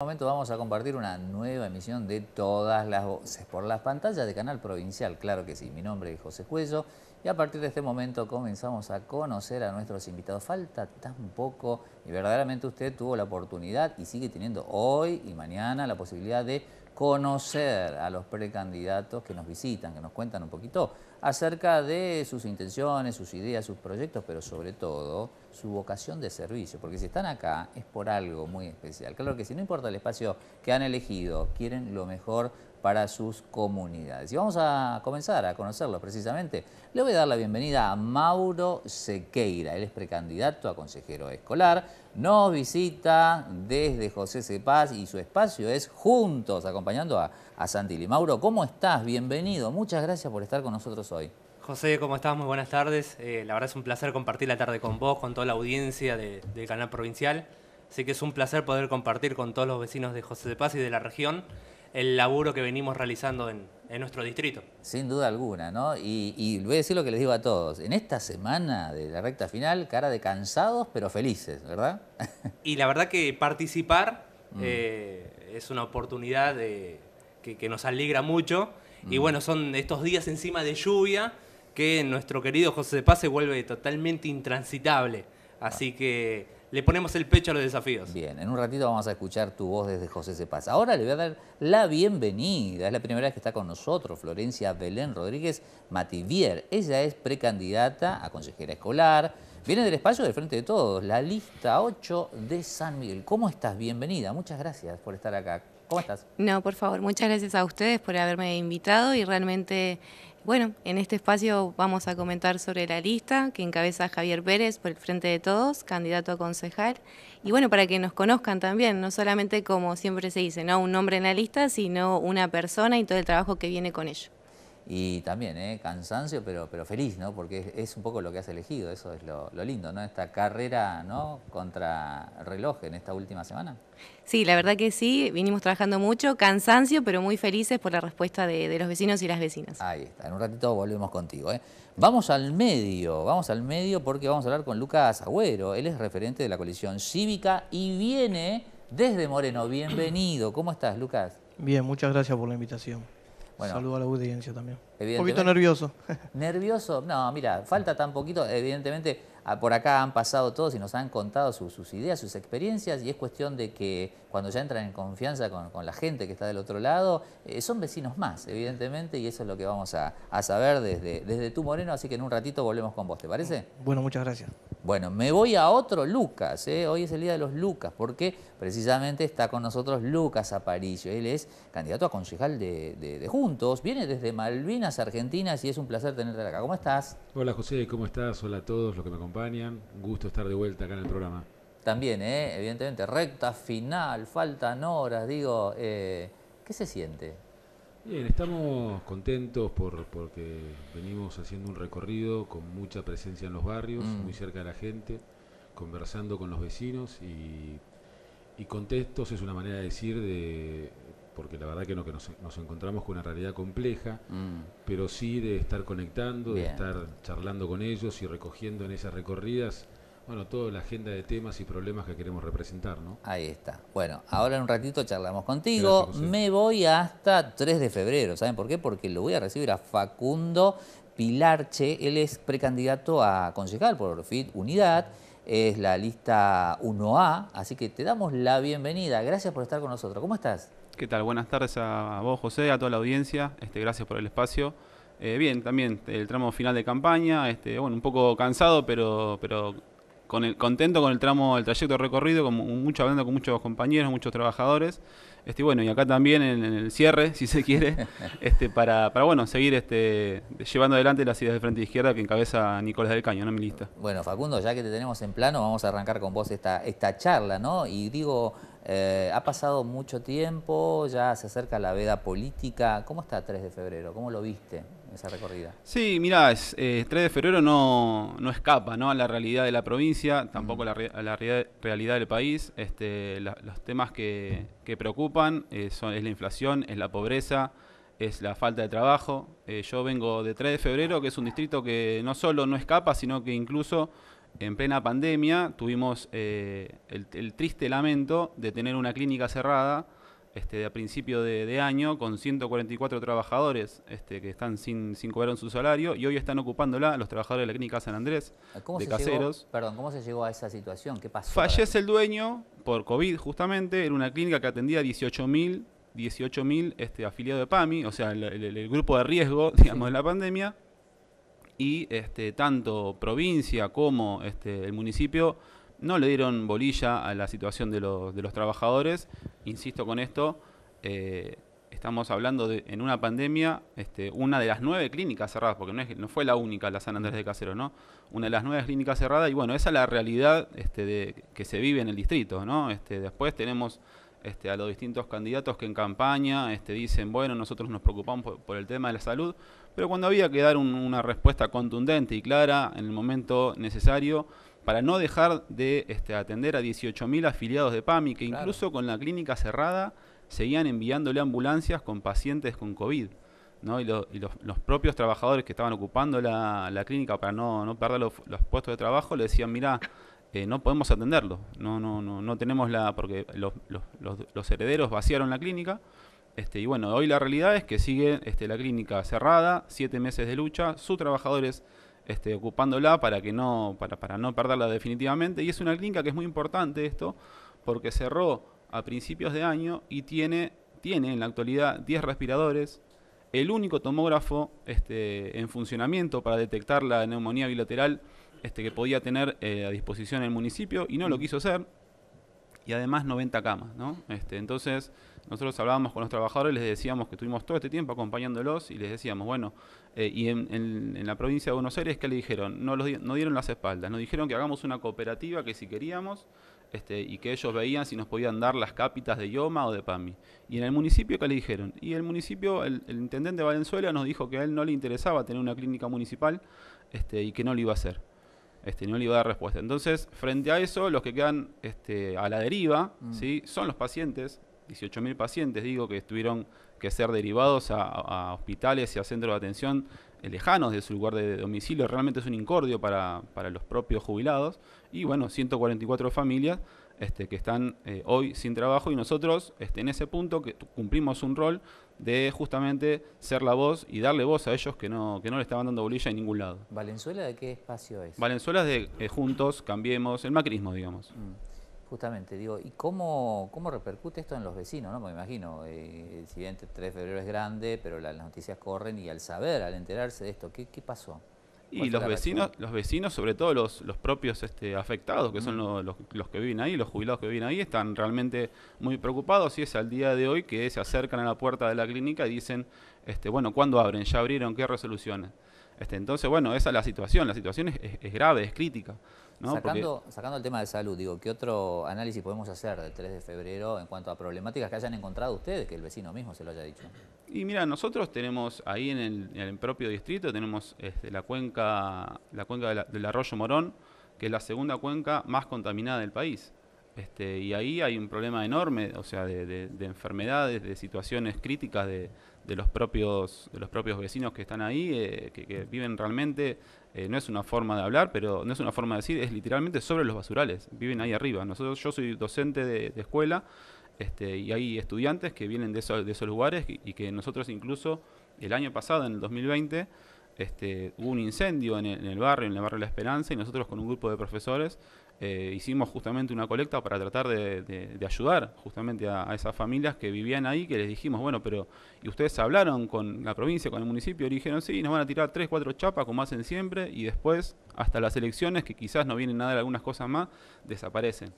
En este momento vamos a compartir una nueva emisión de todas las voces por las pantallas de Canal Provincial, claro que sí. Mi nombre es José Cuello y a partir de este momento comenzamos a conocer a nuestros invitados. Falta tan poco y verdaderamente usted tuvo la oportunidad y sigue teniendo hoy y mañana la posibilidad de conocer a los precandidatos que nos visitan, que nos cuentan un poquito acerca de sus intenciones, sus ideas, sus proyectos, pero sobre todo su vocación de servicio, porque si están acá es por algo muy especial. Claro que si no importa el espacio que han elegido, quieren lo mejor para sus comunidades. Y vamos a comenzar a conocerlo precisamente. Le voy a dar la bienvenida a Mauro Sequeira, él es precandidato a consejero escolar, nos visita desde José Paz... y su espacio es Juntos, acompañando a, a Santilli. Mauro, ¿cómo estás? Bienvenido, muchas gracias por estar con nosotros hoy. José, ¿cómo estás? Muy buenas tardes. Eh, la verdad es un placer compartir la tarde con vos, con toda la audiencia del canal provincial. Así que es un placer poder compartir con todos los vecinos de José de Paz y de la región el laburo que venimos realizando en, nuestro distrito. Sin duda alguna, ¿no? Y, y, voy a decir lo que les digo a todos. En esta semana de la recta final, cara de cansados, pero felices, ¿verdad? Y la verdad que participar mm. eh, es una oportunidad que, nos alegra mucho. Y mm. bueno, son estos días encima de lluvia que nuestro querido José de Paz se vuelve totalmente intransitable. Así ah. que le ponemos el pecho a los desafíos. Bien, en un ratito vamos a escuchar tu voz desde José Cepaz. Ahora le voy a dar la bienvenida. Es la primera vez que está con nosotros Florencia Belén Rodríguez Mativier. Ella es precandidata a consejera escolar. Viene del espacio del Frente de Todos, la lista 8 de San Miguel. ¿Cómo estás? Bienvenida. Muchas gracias por estar acá. ¿Cómo estás? No, por favor, muchas gracias a ustedes por haberme invitado y realmente bueno, en este espacio vamos a comentar sobre la lista que encabeza Javier Pérez por el Frente de Todos, candidato a concejal. Y bueno, para que nos conozcan también, no solamente como siempre se dice, no un nombre en la lista, sino una persona y todo el trabajo que viene con ello y también ¿eh? cansancio, pero, pero feliz, ¿no? Porque es, un poco lo que has elegido, eso es lo, lindo, ¿no? Esta carrera ¿no? contra reloj en esta última semana. Sí, la verdad que sí, vinimos trabajando mucho, cansancio, pero muy felices por la respuesta de, los vecinos y las vecinas. Ahí está, en un ratito volvemos contigo. ¿eh? Vamos al medio, vamos al medio porque vamos a hablar con Lucas Agüero, él es referente de la coalición cívica y viene desde Moreno. Bienvenido, ¿cómo estás Lucas? Bien, muchas gracias por la invitación. Bueno, Saludo a la audiencia también. Un poquito nervioso. ¿Nervioso? No, mira, falta tan poquito, evidentemente Ah, por acá han pasado todos y nos han contado sus ideas, sus experiencias, y es cuestión de que cuando ya entran en confianza con, la gente que está del otro lado, eh, son vecinos más, evidentemente, y eso es lo que vamos a, saber desde, desde tú, Moreno, así que en un ratito volvemos con vos, ¿te parece? Bueno, muchas gracias. Bueno, me voy a otro Lucas, ¿eh? hoy es el día de los Lucas, porque precisamente está con nosotros Lucas Aparicio, él es candidato a concejal de, de Juntos, viene desde Malvinas, Argentina, y es un placer tenerte acá. ¿Cómo estás? Hola José, ¿cómo estás? Hola a todos los que me acompañan gusto estar de vuelta acá en el programa. También, ¿eh? evidentemente, recta final, faltan horas, digo, eh, ¿qué se siente? Bien, estamos contentos por, porque venimos haciendo un recorrido con mucha presencia en los barrios, mm. muy cerca de la gente, conversando con los vecinos y, y contextos es una manera de decir de porque la verdad que, nos, encontramos con una realidad compleja, mm. pero sí de estar conectando, de estar charlando con ellos y recogiendo en esas recorridas, bueno, toda la agenda de temas y problemas que queremos representar, ¿no? Ahí está. Bueno, ahora en un ratito charlamos contigo. Me voy hasta 3 de febrero, ¿saben por qué? Porque lo voy a recibir a Facundo Pilarche, él es precandidato a concejal por FIT Unidad es la lista 1A, así que te damos la bienvenida. Gracias por estar con nosotros. ¿Cómo estás? ¿Qué tal? Buenas tardes a vos, José, a toda la audiencia. Este, gracias por el espacio. Eh, bien, también el tramo final de campaña. Este, bueno, un poco cansado, pero, pero con el, contento con el tramo, el trayecto recorrido, con mucho hablando con muchos compañeros, muchos trabajadores. Este, bueno, y acá también en, el cierre, si se quiere, este, para, para bueno, seguir este, llevando adelante las ideas de Frente de Izquierda que encabeza Nicolás del Caño, ¿no, ministro? Bueno, Facundo, ya que te tenemos en plano, vamos a arrancar con vos esta, esta charla, ¿no? Y digo, eh, ha pasado mucho tiempo, ya se acerca la veda política. ¿Cómo está 3 de febrero? ¿Cómo lo viste? esa recorrida. Sí, mirá, es, 3 eh, de febrero no, no escapa ¿no? a la realidad de la provincia, tampoco a, la, realidad del país. Este, los temas que, preocupan eh, son, es la inflación, es la pobreza, es la falta de trabajo. Eh, yo vengo de 3 de febrero, que es un distrito que no solo no escapa, sino que incluso en plena pandemia tuvimos el, el triste lamento de tener una clínica cerrada este, a principio de, año con 144 trabajadores este, que están sin, sin cobrar su salario y hoy están ocupándola los trabajadores de la clínica San Andrés, ah, de Caseros. perdón, ¿cómo se llegó a esa situación? ¿Qué pasó? Fallece el dueño por COVID justamente en una clínica que atendía 18.000 18 este, afiliados de PAMI, o sea, el, grupo de riesgo, digamos, de la pandemia. Y este, tanto provincia como este, el municipio no le dieron bolilla a la situación de los, trabajadores. Insisto con esto, eh, estamos hablando de, en una pandemia, este, una de las nueve clínicas cerradas, porque no, es, no fue la única la San Andrés de Casero, ¿no? Una de las nueve clínicas cerradas, y bueno, esa es la realidad este, que se vive en el distrito, este, después tenemos este, a los distintos candidatos que en campaña este, dicen, bueno, nosotros nos preocupamos por, el tema de la salud, pero cuando había que dar una respuesta contundente y clara en el momento necesario, para no dejar de este, atender a 18.000 afiliados de PAMI, que incluso con la clínica cerrada seguían enviándole ambulancias con pacientes con COVID. ¿no? Y, los, propios trabajadores que estaban ocupando la, clínica para no, perder los, puestos de trabajo le decían, mirá, eh, no podemos atenderlo, no, no, no, no tenemos la, porque los, herederos vaciaron la clínica. Este, y bueno, hoy la realidad es que sigue este, la clínica cerrada, siete meses de lucha, sus trabajadores este, ocupándola para, que no, para, para no perderla definitivamente. Y es una clínica que es muy importante esto, porque cerró a principios de año y tiene, tiene en la actualidad 10 respiradores, el único tomógrafo este, en funcionamiento para detectar la neumonía bilateral este, que podía tener eh, a disposición el municipio y no lo quiso hacer. Y además 90 camas, ¿no? Este, entonces, nosotros hablábamos con los trabajadores, les decíamos que estuvimos todo este tiempo acompañándolos y les decíamos, bueno, eh, y en, la provincia de Buenos Aires, ¿qué le dijeron? No, no dieron las espaldas, nos dijeron que hagamos una cooperativa que si queríamos, este, y que ellos veían si nos podían dar las cápitas de Yoma o de PAMI. Y en el municipio, ¿qué le dijeron? Y el municipio, el, intendente de Valenzuela nos dijo que a él no le interesaba tener una clínica municipal este, y que no lo iba a hacer. Este, no le iba a dar respuesta. Entonces, frente a eso, los que quedan este, a la deriva mm. ¿sí? son los pacientes, 18.000 pacientes, digo, que tuvieron que ser derivados a, hospitales y a centros de atención eh, lejanos de su lugar de domicilio. Realmente es un incordio para, los propios jubilados. Y bueno, 144 familias este, que están eh, hoy sin trabajo y nosotros este, en ese punto que cumplimos un rol de justamente ser la voz y darle voz a ellos que no, que no le estaban dando bolilla en ningún lado. ¿Valenzuela de qué espacio es? Valenzuela es de eh, Juntos, Cambiemos, el macrismo, digamos. Mm. Justamente, digo, ¿y cómo, cómo repercute esto en los vecinos? No? Me imagino, el eh, siguiente 3 de febrero es grande, pero las noticias corren y al saber, al enterarse de esto, ¿qué, pasó? Y los vecinos, los vecinos, sobre todo los, los propios este, afectados, que son los, los, que viven ahí, los jubilados que viven ahí, están realmente muy preocupados y es al día de hoy que se acercan a la puerta de la clínica y dicen, este, bueno, ¿cuándo abren? ¿Ya abrieron? ¿Qué resoluciones? Este, entonces, bueno, esa es la situación, la situación es grave, es crítica. Sacando, el tema de salud, digo, ¿qué otro análisis podemos hacer del 3 de febrero en cuanto a problemáticas que hayan encontrado ustedes, que el vecino mismo se lo haya dicho? Y mira, nosotros tenemos ahí en el, propio distrito, tenemos este, la cuenca, la cuenca del arroyo Morón, que es la segunda cuenca más contaminada del país. Este, y ahí hay un problema enorme, o sea, de, enfermedades, de situaciones críticas de, los propios, de los propios vecinos que están ahí, eh, que, viven realmente eh, no es una forma de hablar, pero no es una forma de decir, es literalmente sobre los basurales, viven ahí arriba. Nosotros, yo soy docente de, escuela este, y hay estudiantes que vienen de, esos, de esos lugares y, que nosotros incluso el año pasado, en el 2020, este, hubo un incendio en el, en el barrio, en el barrio La Esperanza, y nosotros con un grupo de profesores eh, hicimos justamente una colecta para tratar de, ayudar justamente a, esas familias que vivían ahí, que les dijimos, bueno, pero, y ustedes hablaron con la provincia, con el municipio, y dijeron, sí, nos van a tirar tres, cuatro chapas, como hacen siempre, y después, hasta las elecciones, que quizás no vienen a dar algunas cosas más, desaparecen.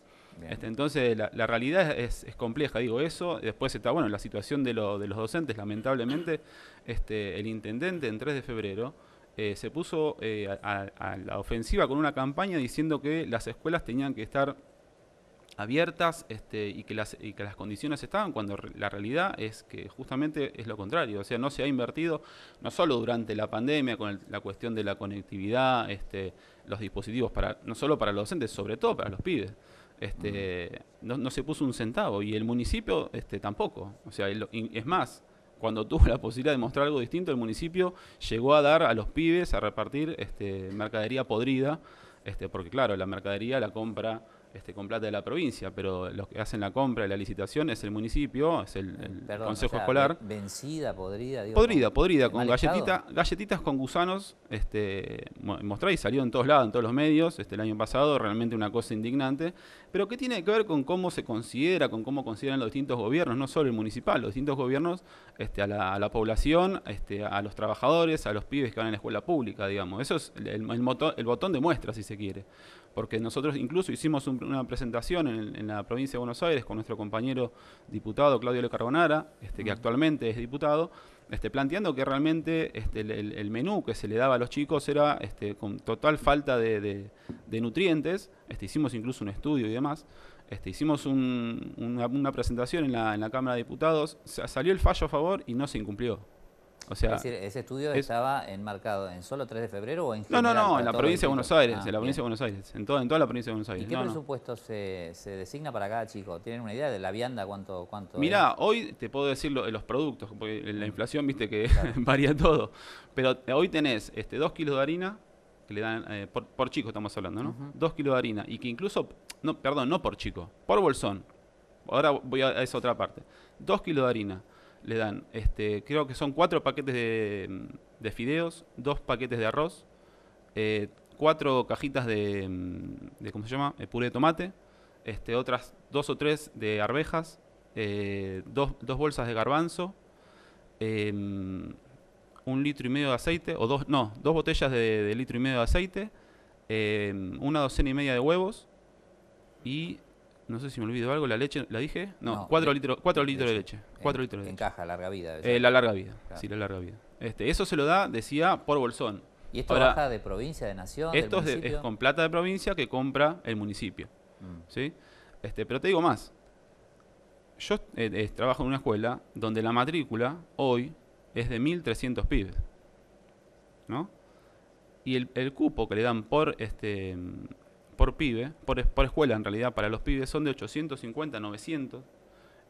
Este, entonces, la, realidad es, compleja, digo eso. Después está, bueno, la situación de, de los docentes, lamentablemente, este, el intendente en 3 de febrero eh, se puso eh, a, la ofensiva con una campaña diciendo que las escuelas tenían que estar abiertas este, y, que las, que las condiciones estaban, cuando la realidad es que justamente es lo contrario. O sea, no se ha invertido, no solo durante la pandemia, con la cuestión de la conectividad, este, los dispositivos, para no solo para los docentes, sobre todo para los pibes. Este, no, se puso un centavo y el municipio este, tampoco. O sea, es más, cuando tuvo la posibilidad de mostrar algo distinto, el municipio llegó a dar a los pibes a repartir este, mercadería podrida, este, porque claro, la mercadería la compra este, con plata de la provincia, pero los que hacen la compra y la licitación es el municipio, es el, consejo escolar. Vencida, podrida, digo, Podrida, podrida, con galletita, galletitas con gusanos, este, y salió en todos lados, en todos los medios, este, el año pasado, realmente una cosa indignante pero qué tiene que ver con cómo se considera, con cómo consideran los distintos gobiernos, no solo el municipal, los distintos gobiernos este, a, la, población, este, a los trabajadores, a los pibes que van a la escuela pública, digamos. Eso es el, botón de muestra, si se quiere. Porque nosotros incluso hicimos una presentación en, la provincia de Buenos Aires con nuestro compañero diputado Claudio Le Carbonara, este, que actualmente es diputado, este, planteando que realmente este, el, menú que se le daba a los chicos era este, con total falta de, nutrientes, este, hicimos incluso un estudio y demás, este, hicimos una, presentación en la, en la Cámara de Diputados, salió el fallo a favor y no se incumplió. O sea, ese estudio estaba enmarcado en solo 3 de febrero o en general, No, no, no, en la provincia de ah, Buenos Aires, en la provincia de Buenos Aires, en toda, la provincia de Buenos Aires. ¿Y qué presupuesto Se, designa para cada chico? ¿Tienen una idea de la vianda cuánto cuánto? Mirá, hoy te puedo decir lo, los productos, porque la inflación, viste que varía todo. Pero hoy tenés este 2 kilos de harina, que le dan, eh, por, chico estamos hablando, ¿no? 2 kilos de harina, y que incluso, no, perdón, no por chico, por bolsón. Ahora voy a esa otra parte. 2 kilos de harina le dan, este, creo que son cuatro paquetes de, mm, fideos, dos paquetes de arroz, eh, cuatro cajitas de, mm, de, ¿cómo se llama? Eh, puré de tomate, este, otras dos o tres de arvejas, eh, dos, bolsas de garbanzo, em, un litro y medio de aceite, o dos, no, dos botellas de, de litro y medio de aceite, em, una docena y media de huevos y no sé si me olvido algo, la leche, ¿la dije? No, 4 litros, cuatro litros de leche. 4 litros En caja, larga vida. Eh, la larga vida, sí, la larga vida. Este, eso se lo da, decía, por bolsón. ¿Y esto baja de provincia, de nación? Esto Es, con plata de provincia que compra el municipio. Mm. Este, pero te digo más. Yo eh, eh, trabajo en una escuela donde la matrícula hoy es de 1.300 pibes. ¿No? Y el, el, cupo que le dan por, este, por pibe, por, por escuela en realidad, para los pibes son de 850 a 900.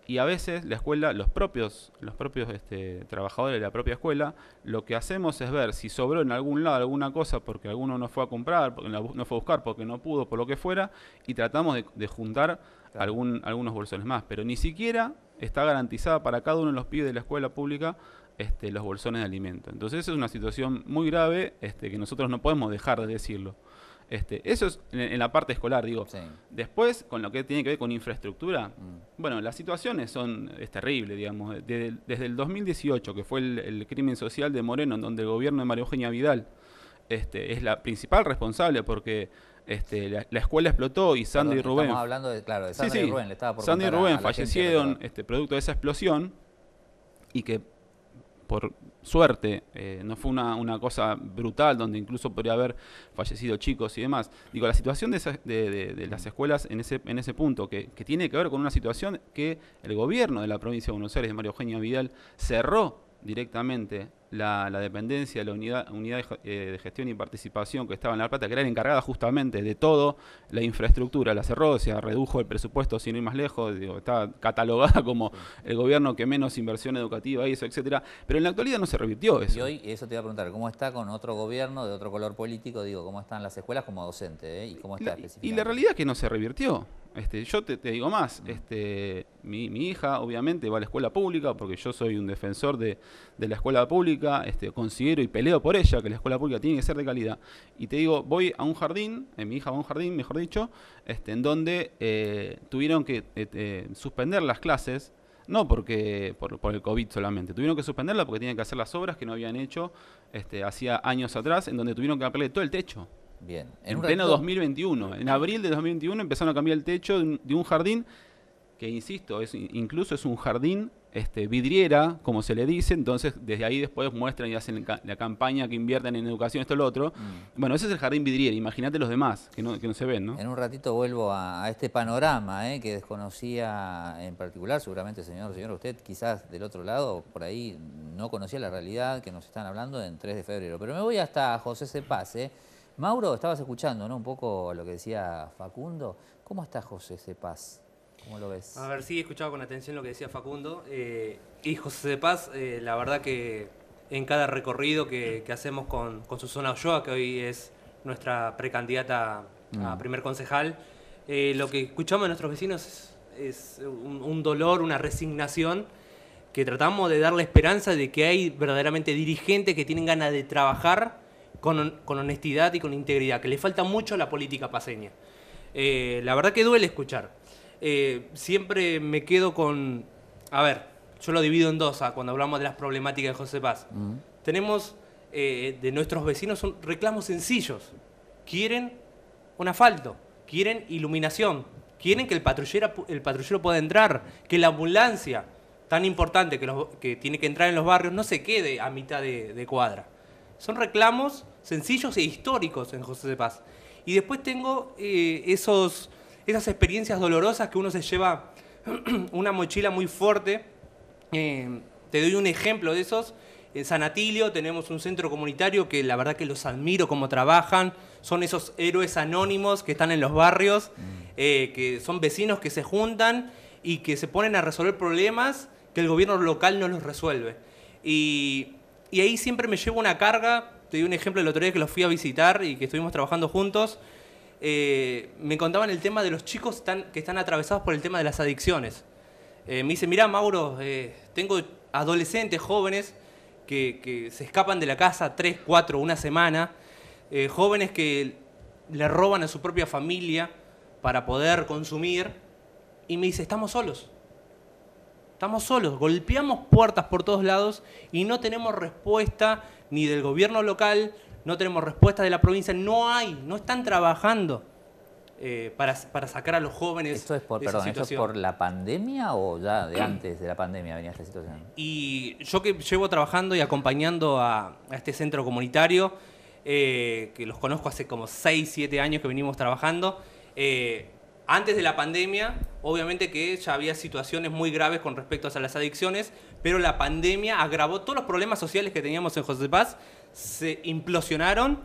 Y a veces la escuela, los propios, los propios este, trabajadores de la propia escuela, lo que hacemos es ver si sobró en algún lado alguna cosa porque alguno no fue a comprar, porque no fue a buscar, porque no pudo, por lo que fuera, y tratamos de, juntar algún, algunos bolsones más. Pero ni siquiera está garantizada para cada uno de los pibes de la escuela pública este, los bolsones de alimento. Entonces es una situación muy grave este, que nosotros no podemos dejar de decirlo. Este, eso es en, la parte escolar, digo. Después, con lo que tiene que ver con infraestructura, mm. bueno, las situaciones son, es terrible, digamos. Desde, el 2018, que fue el, crimen social de Moreno, en donde el gobierno de María Eugenia Vidal este, es la principal responsable porque este, la, escuela explotó y Sandy y Rubén. Estamos hablando de, claro, Sandy y Rubén, le estaba Sandy y Rubén fallecieron este, producto de esa explosión y que por suerte, eh, no fue una, cosa brutal donde incluso podría haber fallecido chicos y demás. Digo, la situación de, las escuelas en ese, en ese punto, que, que, tiene que ver con una situación que el gobierno de la provincia de Buenos Aires, de Mario Eugenio Vidal, cerró directamente la, dependencia de la unidad, eh, de, gestión y participación que estaba en La Plata, que era encargada justamente de todo, la infraestructura, la cerró, sea, redujo el presupuesto, sin ir más lejos, digo, está catalogada como el gobierno que menos inversión educativa hizo, etcétera. Pero en la actualidad no se revirtió eso. Y hoy, eso te iba a preguntar, ¿cómo está con otro gobierno de otro color político? Digo, ¿cómo están las escuelas como docente? Eh? ¿Y cómo está la, Y la realidad es que no se revirtió. Este, yo te, digo más, mm. este, mi, hija obviamente va a la escuela pública, porque yo soy un defensor de la escuela pública este, considero y peleo por ella, que la escuela pública tiene que ser de calidad. Y te digo, voy a un jardín, en eh, mi hija va a un jardín, mejor dicho, este, en donde eh, tuvieron que eh, suspender las clases, no porque por, el COVID solamente, tuvieron que suspenderla porque tenían que hacer las obras que no habían hecho este, hacía años atrás, en donde tuvieron que cambiarle todo el techo. Bien. En, pleno 2021. En ah. abril de 2021 empezaron a cambiar el techo de un, jardín que, insisto, incluso es un jardín este, vidriera, como se le dice, entonces desde ahí después muestran y hacen la campaña que invierten en educación, esto, lo otro. Mm. Bueno, ese es el jardín vidriera, imagínate los demás, que no, que no, se ven, ¿no? En un ratito vuelvo a, este panorama eh, que desconocía en particular, seguramente señor, señor, usted quizás del otro lado, por ahí no conocía la realidad que nos están hablando en 3 de febrero. Pero me voy hasta José Sepaz. ¿eh? Mauro, estabas escuchando ¿no? un poco lo que decía Facundo. ¿Cómo está José Cepaz? A ver, sí, he escuchado con atención lo que decía Facundo. Eh, y José de Paz, eh, la verdad que en cada recorrido que, hacemos con, con, Susana Olloa, que hoy es nuestra precandidata a mm. primer concejal, eh, lo que escuchamos de nuestros vecinos es, un, dolor, una resignación, que tratamos de darle esperanza de que hay verdaderamente dirigentes que tienen ganas de trabajar con, honestidad y con integridad, que le falta mucho a la política paseña. la verdad que duele escuchar, eh, siempre me quedo con. A ver, yo lo divido en dos ah, cuando hablamos de las problemáticas de José Paz. Tenemos eh, de nuestros vecinos son reclamos sencillos. Quieren un asfalto, quieren iluminación, quieren que el patrullero, el patrullero pueda entrar, que la ambulancia tan importante que, tiene que entrar en los barrios no se quede a mitad de, cuadra. Son reclamos sencillos e históricos en José de Paz. Y después tengo eh, esos esas experiencias dolorosas que uno se lleva una mochila muy fuerte. Eh, te doy un ejemplo de esos. En San tenemos un centro comunitario que la verdad que los admiro como trabajan. Son esos héroes anónimos que están en los barrios, mm. eh, que son vecinos que se juntan y que se ponen a resolver problemas que el gobierno local no los resuelve. Y, ahí siempre me llevo una carga. Te doy un ejemplo el otro día que los fui a visitar y que estuvimos trabajando juntos. Eh, me contaban el tema de los chicos que están atravesados por el tema de las adicciones. Eh, me dice, mira, Mauro, eh, tengo adolescentes, jóvenes, que, que, se escapan de la casa tres, cuatro, una semana, jóvenes que le roban a su propia familia para poder consumir, y me dice, estamos solos. Estamos solos, golpeamos puertas por todos lados y no tenemos respuesta ni del gobierno local, no tenemos respuesta de la provincia, no hay, no están trabajando. Eh, para, sacar a los jóvenes. ¿Esto es por, la pandemia o ya de antes de la pandemia venía esta situación? Y yo que llevo trabajando y acompañando a, este centro comunitario, eh, que los conozco hace como 6, 7 años que venimos trabajando, eh, antes de la pandemia, obviamente que ya había situaciones muy graves con respecto a las adicciones, pero la pandemia agravó todos los problemas sociales que teníamos en José Paz se implosionaron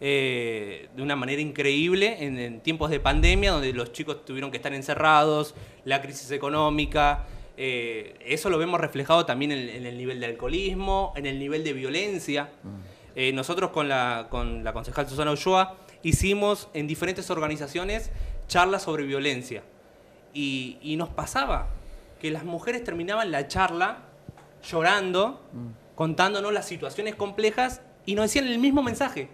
eh, de una manera increíble en, tiempos de pandemia, donde los chicos tuvieron que estar encerrados, la crisis económica. Eh, eso lo vemos reflejado también en, el nivel de alcoholismo, en el nivel de violencia. Mm. Eh, nosotros con la, con la concejal Susana Ulloa hicimos en diferentes organizaciones charlas sobre violencia. Y, nos pasaba que las mujeres terminaban la charla llorando. Mm contándonos las situaciones complejas y nos decían el mismo mensaje.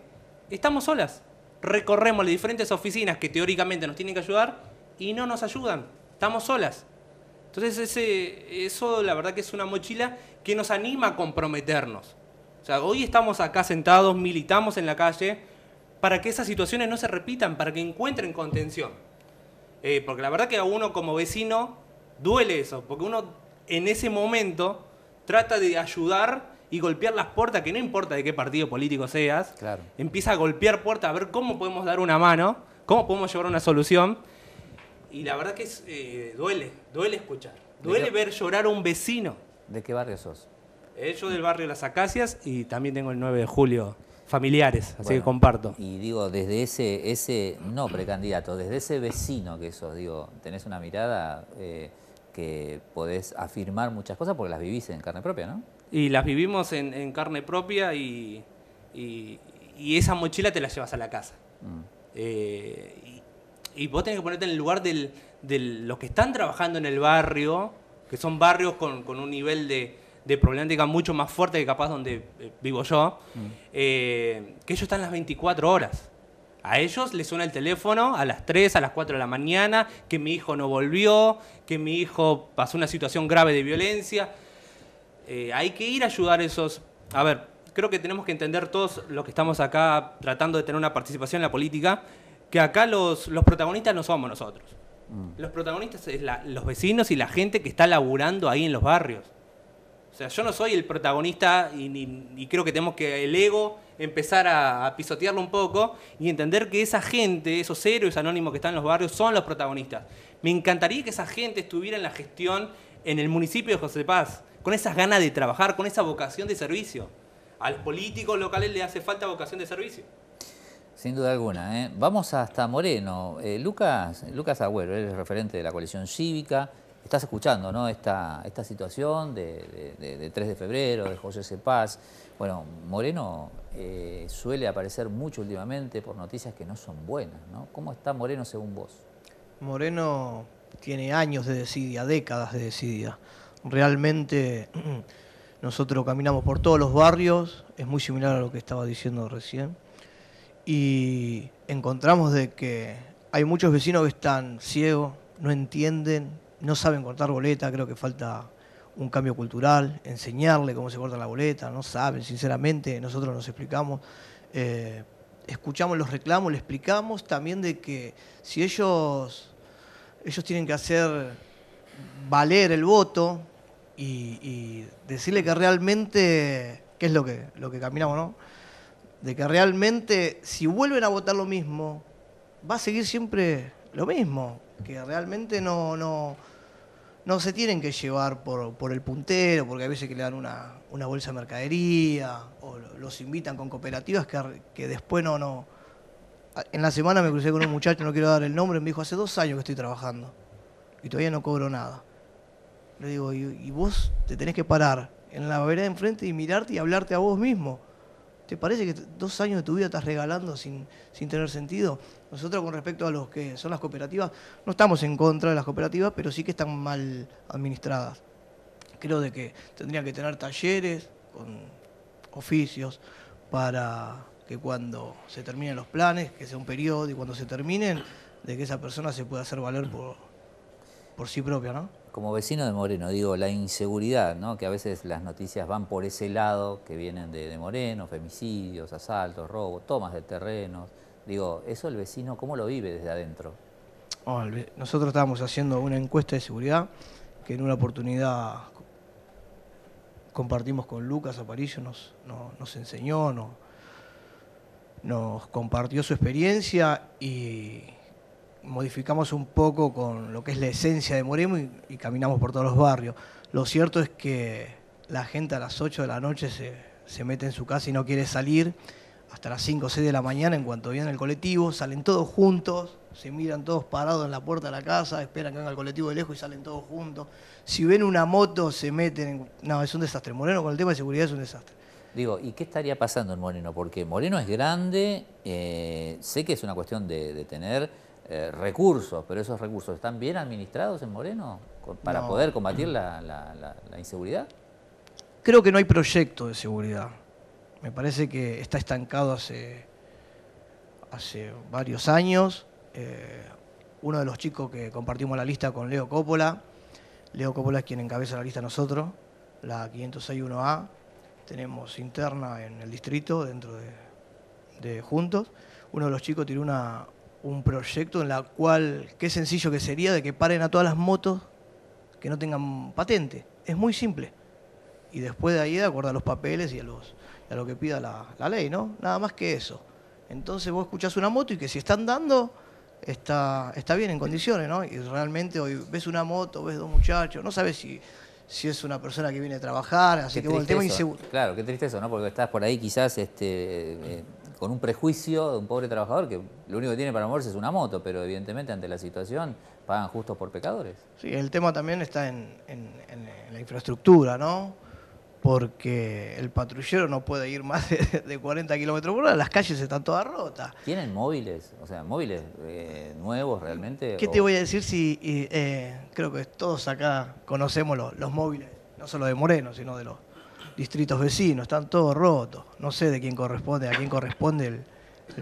Estamos solas. Recorremos las diferentes oficinas que teóricamente nos tienen que ayudar y no nos ayudan. Estamos solas. Entonces ese, eso la verdad que es una mochila que nos anima a comprometernos. O sea, hoy estamos acá sentados, militamos en la calle para que esas situaciones no se repitan, para que encuentren contención. Eh, porque la verdad que a uno como vecino duele eso, porque uno en ese momento trata de ayudar y golpear las puertas, que no importa de qué partido político seas, empieza a golpear puertas a ver cómo podemos dar una mano, cómo podemos llevar una solución. Y la verdad que eh, duele, duele escuchar, duele ver llorar a un vecino. ¿De qué barrio sos? Eh, yo del barrio Las Acacias y también tengo el 9 de julio familiares, así que comparto. Y digo, desde ese, ese, no precandidato, desde ese vecino que sos, digo, tenés una mirada eh, que podés afirmar muchas cosas porque las vivís en carne propia, ¿no? y las vivimos en, carne propia y, y, esa mochila te la llevas a la casa. Mm. Eh, y, vos tenés que ponerte en el lugar de los que están trabajando en el barrio, que son barrios con, un nivel de, problemática mucho más fuerte que capaz donde eh, vivo yo, mm. eh, que ellos están las 24 horas. A ellos les suena el teléfono a las 3, a las 4 de la mañana, que mi hijo no volvió, que mi hijo pasó una situación grave de violencia. Eh, hay que ir a ayudar a esos... A ver, creo que tenemos que entender todos los que estamos acá tratando de tener una participación en la política, que acá los, los protagonistas no somos nosotros. Mm. Los protagonistas es los vecinos y la gente que está laburando ahí en los barrios. O sea, yo no soy el protagonista y, creo que tenemos que el ego empezar a, a, pisotearlo un poco y entender que esa gente, esos héroes anónimos que están en los barrios, son los protagonistas. Me encantaría que esa gente estuviera en la gestión en el municipio de José Paz con esas ganas de trabajar, con esa vocación de servicio. A los políticos locales le hace falta vocación de servicio. Sin duda alguna. ¿eh? Vamos hasta Moreno. Eh, Lucas, Lucas Agüero, eres referente de la coalición cívica. Estás escuchando ¿no? esta, situación de, de 3 de febrero, de José C. Bueno, Moreno eh, suele aparecer mucho últimamente por noticias que no son buenas. ¿no? ¿Cómo está Moreno según vos? Moreno tiene años de desidia, décadas de desidia. Realmente nosotros caminamos por todos los barrios, es muy similar a lo que estaba diciendo recién, y encontramos de que hay muchos vecinos que están ciegos, no entienden, no saben cortar boleta, creo que falta un cambio cultural, enseñarle cómo se corta la boleta, no saben, sinceramente, nosotros nos explicamos, eh, escuchamos los reclamos, le explicamos también de que si ellos, ellos tienen que hacer valer el voto, y, decirle que realmente, qué es lo que, lo que caminamos, ¿no? De que realmente si vuelven a votar lo mismo, va a seguir siempre lo mismo, que realmente no, no, no se tienen que llevar por, por el puntero, porque a veces que le dan una, una bolsa de mercadería, o los invitan con cooperativas que, que después no, no. En la semana me crucé con un muchacho, no quiero dar el nombre, me dijo, hace dos años que estoy trabajando y todavía no cobro nada. Le digo, y, vos te tenés que parar en la vereda de enfrente y mirarte y hablarte a vos mismo. ¿Te parece que dos años de tu vida estás regalando sin, sin tener sentido? Nosotros con respecto a los que son las cooperativas, no estamos en contra de las cooperativas, pero sí que están mal administradas. Creo de que tendrían que tener talleres con oficios para que cuando se terminen los planes, que sea un periodo y cuando se terminen, de que esa persona se pueda hacer valer por, por sí propia, ¿no? como vecino de Moreno, digo, la inseguridad, ¿no? que a veces las noticias van por ese lado, que vienen de, Moreno, femicidios, asaltos, robos, tomas de terrenos. Digo, ¿eso el vecino cómo lo vive desde adentro? Oh, nosotros estábamos haciendo una encuesta de seguridad que en una oportunidad compartimos con Lucas Aparicio, nos, nos, enseñó, nos compartió su experiencia y modificamos un poco con lo que es la esencia de Moreno y, caminamos por todos los barrios. Lo cierto es que la gente a las 8 de la noche se, mete en su casa y no quiere salir hasta las 5 o 6 de la mañana en cuanto viene el colectivo, salen todos juntos, se miran todos parados en la puerta de la casa, esperan que venga el colectivo de lejos y salen todos juntos. Si ven una moto, se meten No, es un desastre. Moreno con el tema de seguridad es un desastre. Digo, ¿y qué estaría pasando en Moreno? Porque Moreno es grande, eh, sé que es una cuestión de tener eh, recursos, pero esos recursos están bien administrados en Moreno para poder combatir la, inseguridad. Creo que no hay proyecto de seguridad. Me parece que está estancado hace, hace varios años. Eh, uno de los chicos que compartimos la lista con Leo Coppola. Leo Coppola es quien encabeza la lista nosotros, la 5061 a Tenemos interna en el distrito, dentro de, Juntos. Uno de los chicos tiene una, un proyecto en la cual, qué sencillo que sería de que paren a todas las motos que no tengan patente. Es muy simple. Y después de ahí, de acuerdo a los papeles y a, los, a lo que pida la, ley, ¿no? Nada más que eso. Entonces vos escuchás una moto y que si están dando, está, está bien en condiciones, ¿no? Y realmente hoy ves una moto, ves dos muchachos, no sabes si, es una persona que viene a trabajar, así que el tema inseguro. Claro, qué triste eso, ¿no? Porque estás por ahí quizás este, eh, con un prejuicio de un pobre trabajador que lo único que tiene para moverse es una moto, pero evidentemente ante la situación pagan justos por pecadores. Sí, el tema también está en, la infraestructura, ¿no? Porque el patrullero no puede ir más de, 40 kilómetros por hora, las calles están todas rotas. ¿Tienen móviles? O sea, móviles eh, nuevos realmente. ¿Qué te voy a decir si eh, creo que todos acá conocemos los móviles, no solo de Moreno, sino de los distritos vecinos, están todos rotos. No sé de quién corresponde, a quién corresponde el,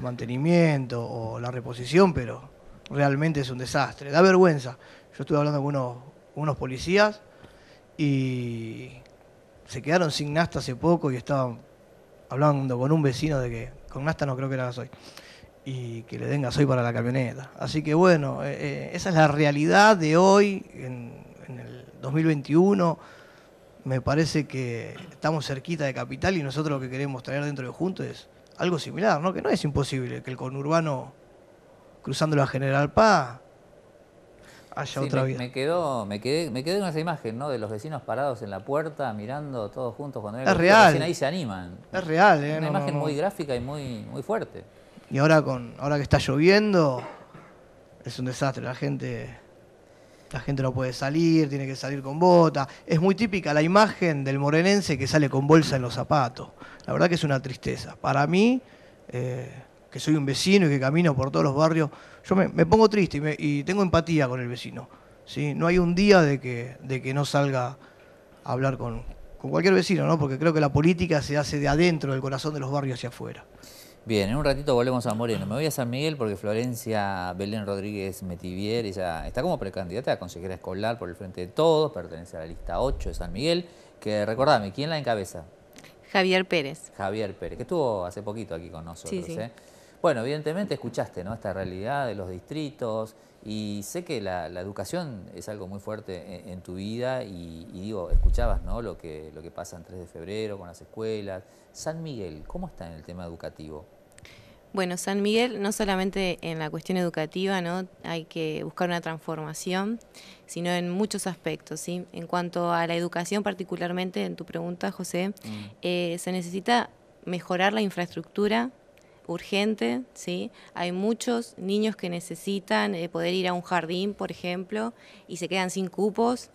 mantenimiento o la reposición, pero realmente es un desastre. Da vergüenza. Yo estuve hablando con unos, policías y se quedaron sin Nasta hace poco y estaban hablando con un vecino de que con Nasta no creo que era hoy y que le den hoy para la camioneta. Así que bueno, eh, eh, esa es la realidad de hoy en, en el 2021 me parece que estamos cerquita de Capital y nosotros lo que queremos traer dentro de Juntos es algo similar, ¿no? Que no es imposible que el conurbano, cruzando la General Paz, haya otra me, vida. Me, quedó, me, quedé, me con esa imagen, ¿no? De los vecinos parados en la puerta, mirando todos juntos cuando Es real. Ahí se animan. Es real, ¿eh? Una imagen muy gráfica y muy, muy fuerte. Y ahora, con, ahora que está lloviendo, es un desastre. La gente la gente no puede salir, tiene que salir con bota. Es muy típica la imagen del morenense que sale con bolsa en los zapatos. La verdad que es una tristeza. Para mí, eh, que soy un vecino y que camino por todos los barrios, yo me, pongo triste y, tengo empatía con el vecino. ¿sí? No hay un día de que, no salga a hablar con, cualquier vecino, ¿no? porque creo que la política se hace de adentro, del corazón de los barrios hacia afuera. Bien, en un ratito volvemos a Moreno. Me voy a San Miguel porque Florencia Belén Rodríguez Metivier, ella está como precandidata a consejera escolar por el Frente de Todos, pertenece a la lista 8 de San Miguel, que recordame, ¿quién la encabeza? Javier Pérez. Javier Pérez, que estuvo hace poquito aquí con nosotros. ¿eh? Bueno, evidentemente escuchaste ¿no? esta realidad de los distritos, y sé que la, educación es algo muy fuerte e, en, tu vida y, digo, escuchabas ¿no? lo, que, pasa en 3 de febrero con las escuelas. San Miguel, ¿cómo está en el tema educativo? Bueno, San Miguel no solamente en la cuestión educativa, ¿no? Hay que buscar una transformación, sino en muchos aspectos, En cuanto a la educación, particularmente en tu pregunta, José, mm. eh, se necesita mejorar la infraestructura urgente, ¿sí? Hay muchos niños que necesitan eh, poder ir a un jardín, por ejemplo, y se quedan sin cupos.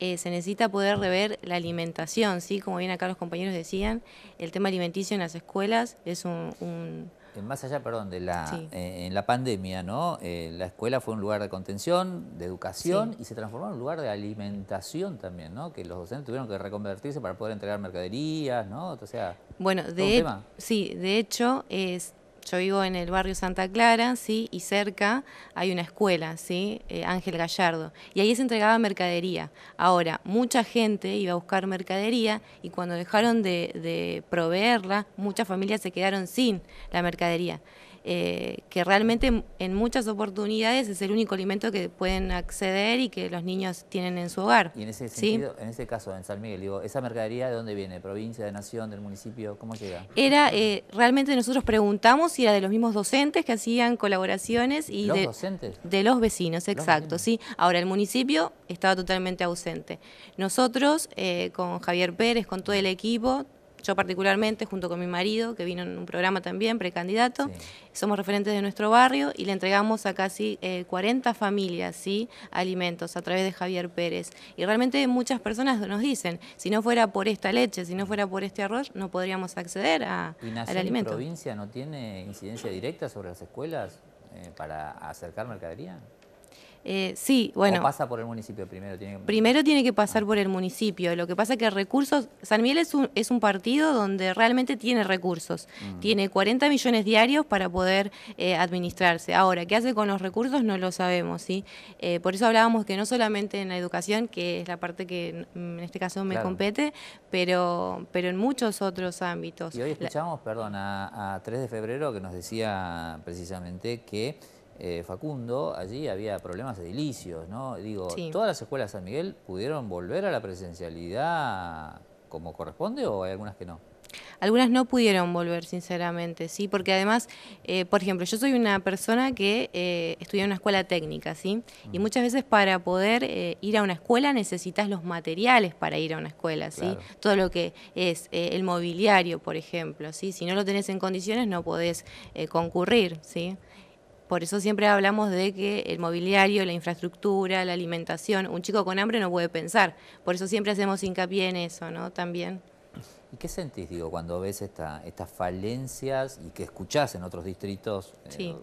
Eh, se necesita poder rever la alimentación, ¿sí? Como bien acá los compañeros decían, el tema alimenticio en las escuelas es un... Eh, más allá, perdón, de la, en la pandemia, ¿no? la escuela fue un lugar de contención, de educación, y se transformó en un lugar de alimentación también, ¿no? Que los docentes tuvieron que reconvertirse para poder entregar mercaderías, ¿no? O sea, bueno, de, sí, de hecho, es, yo vivo en el barrio Santa Clara, ¿sí? Y cerca hay una escuela, ¿sí? Eh, Ángel Gallardo. Y ahí se entregaba mercadería. Ahora, mucha gente iba a buscar mercadería y cuando dejaron de proveerla, muchas familias se quedaron sin la mercadería. Eh, que realmente en muchas oportunidades es el único alimento que pueden acceder y que los niños tienen en su hogar. Y en ese sentido, en ese caso, en San Miguel, digo, ¿esa mercadería de dónde viene? ¿Provincia, de Nación, del municipio? ¿Cómo llega? Era, eh, realmente nosotros preguntamos si era de los mismos docentes que hacían colaboraciones y ¿Los de, docentes? de los vecinos, exacto, sí. Ahora, el municipio estaba totalmente ausente. Nosotros, eh, con Javier Pérez, con todo el equipo, yo particularmente, junto con mi marido, que vino en un programa también, precandidato, somos referentes de nuestro barrio y le entregamos a casi 40 eh, familias ¿sí? alimentos a través de Javier Pérez. Y realmente muchas personas nos dicen, si no fuera por esta leche, si no fuera por este arroz, no podríamos acceder a, al alimento. ¿Y provincia no tiene incidencia directa sobre las escuelas eh, para acercar mercadería? Eh, sí, bueno. pasa por el municipio primero? Tiene que... Primero tiene que pasar ah. por el municipio. Lo que pasa es que recursos. San Miguel es un, partido donde realmente tiene recursos. Mm. Tiene 40 millones diarios para poder eh, administrarse. Ahora, ¿qué hace con los recursos? No lo sabemos, ¿sí? Eh, por eso hablábamos que no solamente en la educación, que es la parte que en este caso me compete, pero, pero en muchos otros ámbitos. Y hoy escuchamos, perdón, a, a 3 de febrero que nos decía precisamente que. Eh, Facundo, allí había problemas edilicios, ¿no? Digo, ¿todas las escuelas de San Miguel pudieron volver a la presencialidad como corresponde o hay algunas que no? Algunas no pudieron volver, sinceramente, ¿sí? Porque además, eh, por ejemplo, yo soy una persona que eh, estudia en una escuela técnica, ¿sí? Y mm. muchas veces para poder ir a una escuela necesitas los materiales para ir a una escuela, ¿sí? Todo lo que es el mobiliario, por ejemplo, ¿sí? Si no lo tenés en condiciones no podés concurrir, ¿sí? Por eso siempre hablamos de que el mobiliario, la infraestructura, la alimentación, un chico con hambre no puede pensar. Por eso siempre hacemos hincapié en eso, ¿no? También. ¿Y qué sentís, digo, cuando ves esta, estas falencias y que escuchás en otros distritos eh,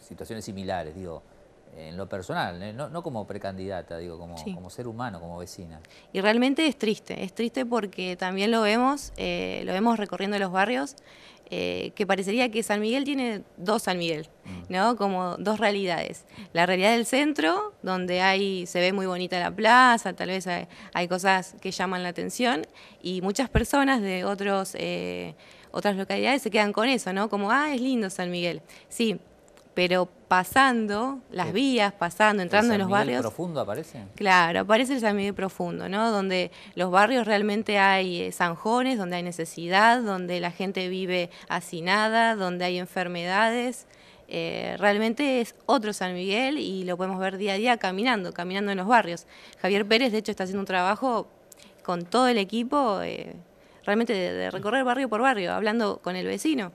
situaciones similares, digo, en lo personal, eh, no, como precandidata, digo, como, ser humano, como vecina? Y realmente es triste, es triste porque también lo vemos, eh, lo vemos recorriendo los barrios eh, que parecería que San Miguel tiene dos San Miguel, mm. ¿no? Como dos realidades. La realidad del centro, donde hay, se ve muy bonita la plaza, tal vez hay, cosas que llaman la atención, y muchas personas de otros, eh, otras localidades se quedan con eso, ¿no? Como, ah, es lindo San Miguel. Sí, pero pasando las eh, vías, pasando, entrando en los barrios. profundo aparece? Claro, aparece el San Miguel profundo, ¿no? Donde los barrios realmente hay eh, zanjones, donde hay necesidad, donde la gente vive hacinada, donde hay enfermedades. Eh, realmente es otro San Miguel y lo podemos ver día a día caminando, caminando en los barrios. Javier Pérez, de hecho, está haciendo un trabajo con todo el equipo, realmente de recorrer barrio por barrio, hablando con el vecino.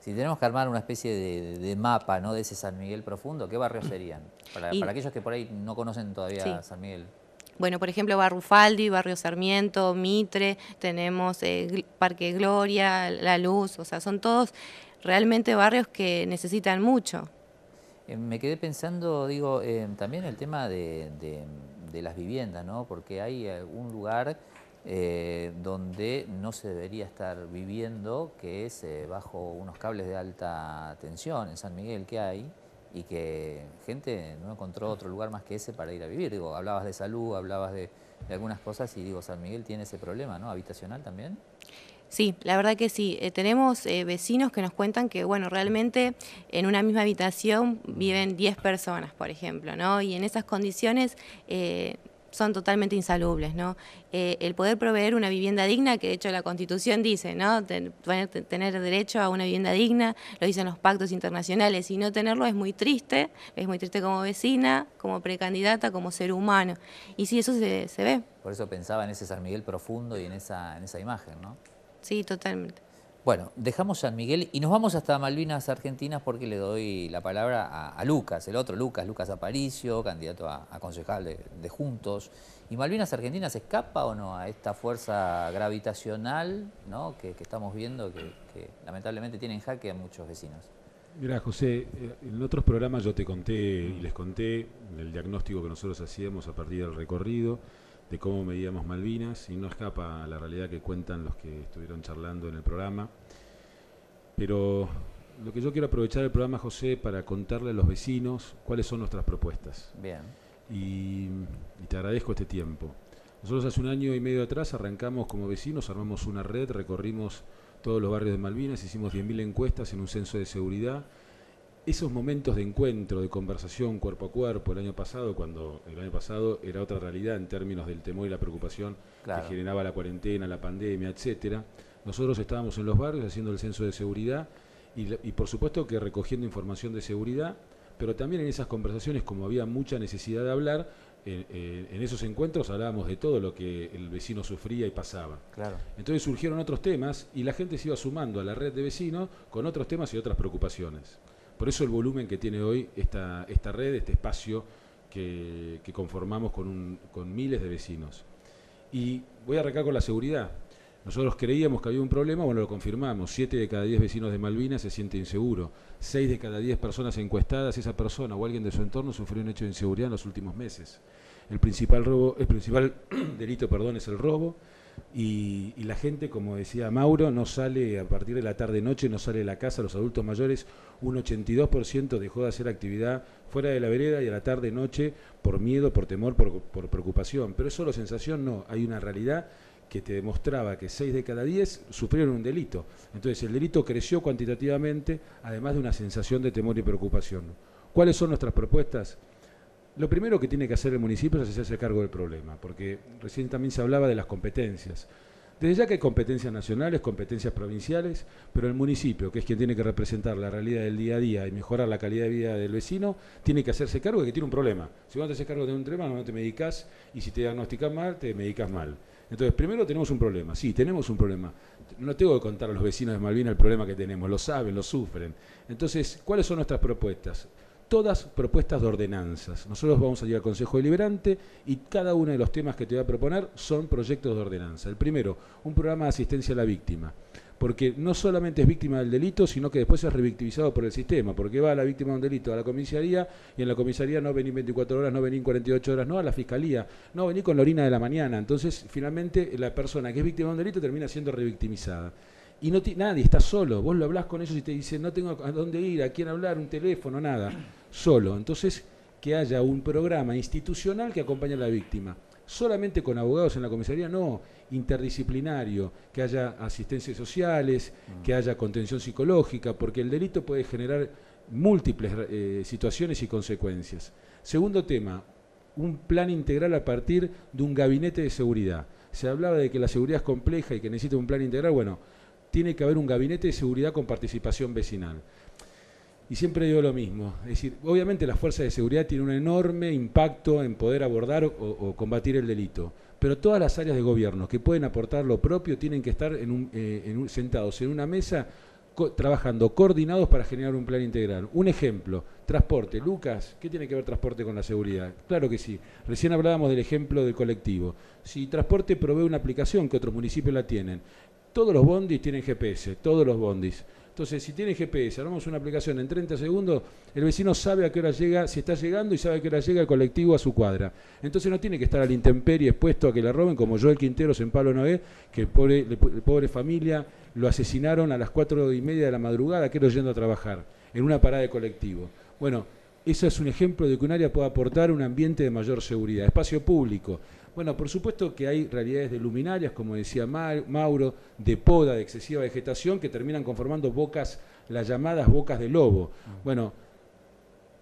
Si tenemos que armar una especie de, mapa ¿no? de ese San Miguel profundo, ¿qué barrios serían? Para, aquellos que por ahí no conocen todavía San Miguel. Bueno, por ejemplo, Barrufaldi, Barrio Sarmiento, Mitre, tenemos eh, Parque Gloria, La Luz, o sea, son todos realmente barrios que necesitan mucho. Eh, me quedé pensando, digo, eh, también el tema de, de las viviendas, ¿no? Porque hay algún lugar eh, donde no se debería estar viviendo, que es eh, bajo unos cables de alta tensión en San Miguel que hay, y que gente no encontró otro lugar más que ese para ir a vivir. Digo, hablabas de salud, hablabas de, algunas cosas, y digo, San Miguel tiene ese problema, ¿no? Habitacional también. Sí, la verdad que sí. Eh, tenemos vecinos que nos cuentan que, bueno, realmente en una misma habitación viven 10 personas, por ejemplo, ¿no? Y en esas condiciones son totalmente insalubres, ¿no? Eh, el poder proveer una vivienda digna, que de hecho la Constitución dice, ¿no? tener derecho a una vivienda digna, lo dicen los pactos internacionales, y no tenerlo es muy triste, es muy triste como vecina, como precandidata, como ser humano. Y sí, eso se, se ve. Por eso pensaba en ese San Miguel profundo y en esa, en esa imagen, ¿no? Sí, totalmente. Bueno, dejamos a Miguel y nos vamos hasta Malvinas Argentinas porque le doy la palabra a, Lucas, el otro Lucas, Lucas Aparicio, candidato a, concejal de, Juntos. ¿Y Malvinas Argentinas escapa o no a esta fuerza gravitacional que, estamos viendo que, lamentablemente lamentablemente en jaque a muchos vecinos? Mira, José, eh, en otros programas yo te conté y les conté el diagnóstico que nosotros hacíamos a partir del recorrido de cómo medíamos Malvinas y no escapa a la realidad que cuentan los que estuvieron charlando en el programa. Pero lo que yo quiero aprovechar el programa, José, para contarle a los vecinos cuáles son nuestras propuestas. Bien. Y, y te agradezco este tiempo. Nosotros hace un año y medio atrás arrancamos como vecinos, armamos una red, recorrimos todos los barrios de Malvinas, hicimos 10.000 encuestas en un censo de seguridad esos momentos de encuentro, de conversación cuerpo a cuerpo el año pasado, cuando el año pasado era otra realidad en términos del temor y la preocupación que generaba la cuarentena, la pandemia, etcétera. Nosotros estábamos en los barrios haciendo el censo de seguridad y, por supuesto que recogiendo información de seguridad, pero también en esas conversaciones, como había mucha necesidad de hablar, en, esos encuentros hablábamos de todo lo que el vecino sufría y pasaba. Claro. Entonces surgieron otros temas y la gente se iba sumando a la red de vecinos con otros temas y otras preocupaciones. Por eso el volumen que tiene hoy esta, esta red, este espacio que, conformamos con, miles de vecinos. Y voy a arrancar con la seguridad. Nosotros creíamos que había un problema, bueno, lo confirmamos. Siete de cada diez vecinos de Malvinas se siente inseguro. Seis de cada diez personas encuestadas, esa persona o alguien de su entorno sufrió un hecho de inseguridad en los últimos meses. El principal robo, el principal delito, perdón, es el robo. Y, la gente, como decía Mauro, no sale a partir de la tarde-noche, no sale de la casa, los adultos mayores, un 82% dejó de hacer actividad fuera de la vereda y a la tarde-noche por miedo, por temor, por, preocupación. Pero eso solo sensación no, hay una realidad que te demostraba que 6 de cada 10 sufrieron un delito. Entonces el delito creció cuantitativamente, además de una sensación de temor y preocupación. ¿Cuáles son nuestras propuestas? Lo primero que tiene que hacer el municipio es hacerse cargo del problema, porque recién también se hablaba de las competencias. Desde ya que hay competencias nacionales, competencias provinciales, pero el municipio, que es quien tiene que representar la realidad del día a día y mejorar la calidad de vida del vecino, tiene que hacerse cargo de que tiene un problema. Si no te haces cargo de un problema, no te medicas y si te diagnosticas mal, te medicas mal. Entonces, primero tenemos un problema. Sí, tenemos un problema. No tengo que contar a los vecinos de Malvinas el problema que tenemos. Lo saben, lo sufren. Entonces, ¿cuáles son nuestras propuestas? todas propuestas de ordenanzas. Nosotros vamos a ir al Consejo Deliberante y cada uno de los temas que te voy a proponer son proyectos de ordenanza. El primero, un programa de asistencia a la víctima porque no solamente es víctima del delito, sino que después es revictimizado por el sistema, porque va la víctima de un delito a la comisaría y en la comisaría no venir 24 horas, no venir 48 horas, no a la fiscalía, no venir con la orina de la mañana. Entonces, finalmente, la persona que es víctima de un delito termina siendo revictimizada. Y no nadie está solo, vos lo hablás con ellos y te dicen, no tengo a dónde ir, a quién hablar, un teléfono, nada solo. Entonces, que haya un programa institucional que acompañe a la víctima. Solamente con abogados en la comisaría, no, interdisciplinario, que haya asistencias sociales, mm. que haya contención psicológica, porque el delito puede generar múltiples eh, situaciones y consecuencias. Segundo tema, un plan integral a partir de un gabinete de seguridad. Se hablaba de que la seguridad es compleja y que necesita un plan integral. Bueno, tiene que haber un gabinete de seguridad con participación vecinal. Y siempre digo lo mismo, es decir, obviamente las fuerzas de seguridad tienen un enorme impacto en poder abordar o, combatir el delito, pero todas las áreas de gobierno que pueden aportar lo propio tienen que estar en un, eh, sentados en una mesa trabajando coordinados para generar un plan integral. Un ejemplo, transporte. Lucas, ¿qué tiene que ver transporte con la seguridad? Claro que sí. Recién hablábamos del ejemplo del colectivo. Si transporte provee una aplicación que otros municipios la tienen, todos los bondis tienen GPS, todos los bondis. Entonces, si tiene GPS, armamos una aplicación en 30 segundos, el vecino sabe a qué hora llega, si está llegando y sabe a qué hora llega el colectivo a su cuadra. Entonces no tiene que estar al intemperio expuesto a que la roben, como Joel Quinteros en Palo Noé, que pobre, pobre familia lo asesinaron a las 4 y media de la madrugada, que era yendo a trabajar, en una parada de colectivo. Bueno, ese es un ejemplo de que un área puede aportar un ambiente de mayor seguridad, espacio público. Bueno, por supuesto que hay realidades de luminarias, como decía Mauro, de poda, de excesiva vegetación, que terminan conformando bocas, las llamadas bocas de lobo. Mm. Bueno,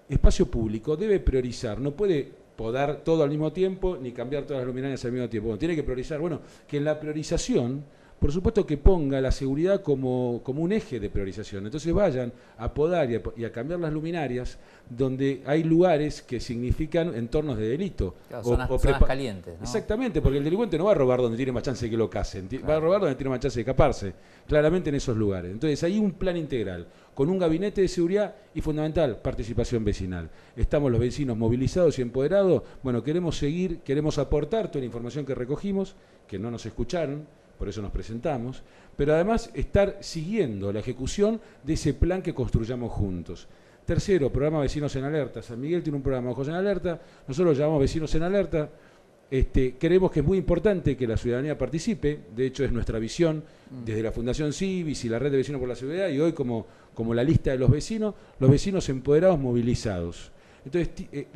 espacio público debe priorizar, no puede podar todo al mismo tiempo ni cambiar todas las luminarias al mismo tiempo. tiene que priorizar. Bueno, que en la priorización por supuesto que ponga la seguridad como, como un eje de priorización. Entonces vayan a podar y a, cambiar las luminarias donde hay lugares que significan entornos de delito. o, zonas, calientes. Exactamente, porque el delincuente no va a robar donde tiene más chance de que lo casen, va a robar donde tiene más chance de escaparse, claramente en esos lugares. Entonces hay un plan integral con un gabinete de seguridad y fundamental, participación vecinal. Estamos los vecinos movilizados y empoderados. Bueno, queremos seguir, queremos aportar toda la información que recogimos, que no nos escucharon por eso nos presentamos, pero además estar siguiendo la ejecución de ese plan que construyamos juntos. Tercero, programa Vecinos en Alerta. San Miguel tiene un programa Ojos en Alerta, nosotros lo llamamos Vecinos en Alerta. Este, creemos que es muy importante que la ciudadanía participe, de hecho es nuestra visión mm. desde la Fundación Civis y la Red de Vecinos por la Seguridad y hoy como, como la lista de los vecinos, los vecinos empoderados movilizados. Entonces, eh,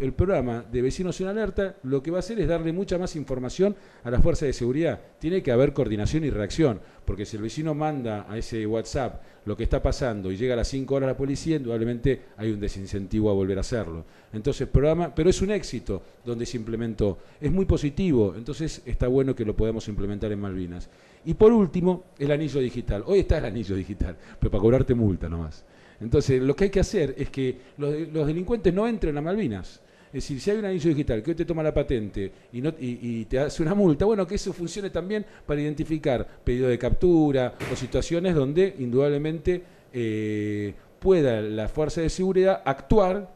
el, programa de Vecinos en Alerta lo que va a hacer es darle mucha más información a las fuerzas de seguridad. Tiene que haber coordinación y reacción, porque si el vecino manda a ese WhatsApp lo que está pasando y llega a las 5 horas la policía, indudablemente hay un desincentivo a volver a hacerlo. Entonces, programa, pero es un éxito donde se implementó. Es muy positivo, entonces está bueno que lo podamos implementar en Malvinas. Y por último, el anillo digital. Hoy está el anillo digital, pero para cobrarte multa nomás. Entonces, lo que hay que hacer es que los, delincuentes no entren a Malvinas. Es decir, si hay un anillo digital que hoy te toma la patente y, no, te hace una multa, bueno, que eso funcione también para identificar pedido de captura o situaciones donde indudablemente eh, pueda la fuerza de seguridad actuar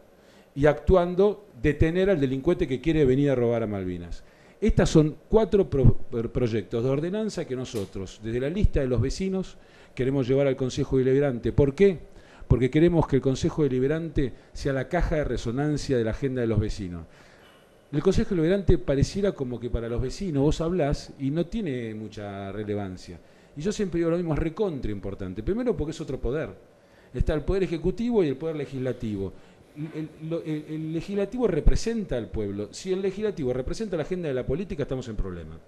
y actuando detener al delincuente que quiere venir a robar a Malvinas. Estas son cuatro proyectos de ordenanza que nosotros, desde la lista de los vecinos, queremos llevar al Consejo Deliberante. ¿Por qué? porque queremos que el Consejo Deliberante sea la caja de resonancia de la agenda de los vecinos. El Consejo Deliberante pareciera como que para los vecinos vos hablás y no tiene mucha relevancia. Y yo siempre digo lo mismo, es recontra importante. Primero porque es otro poder. Está el poder ejecutivo y el poder legislativo. El, el legislativo representa al pueblo. Si el legislativo representa la agenda de la política, estamos en problema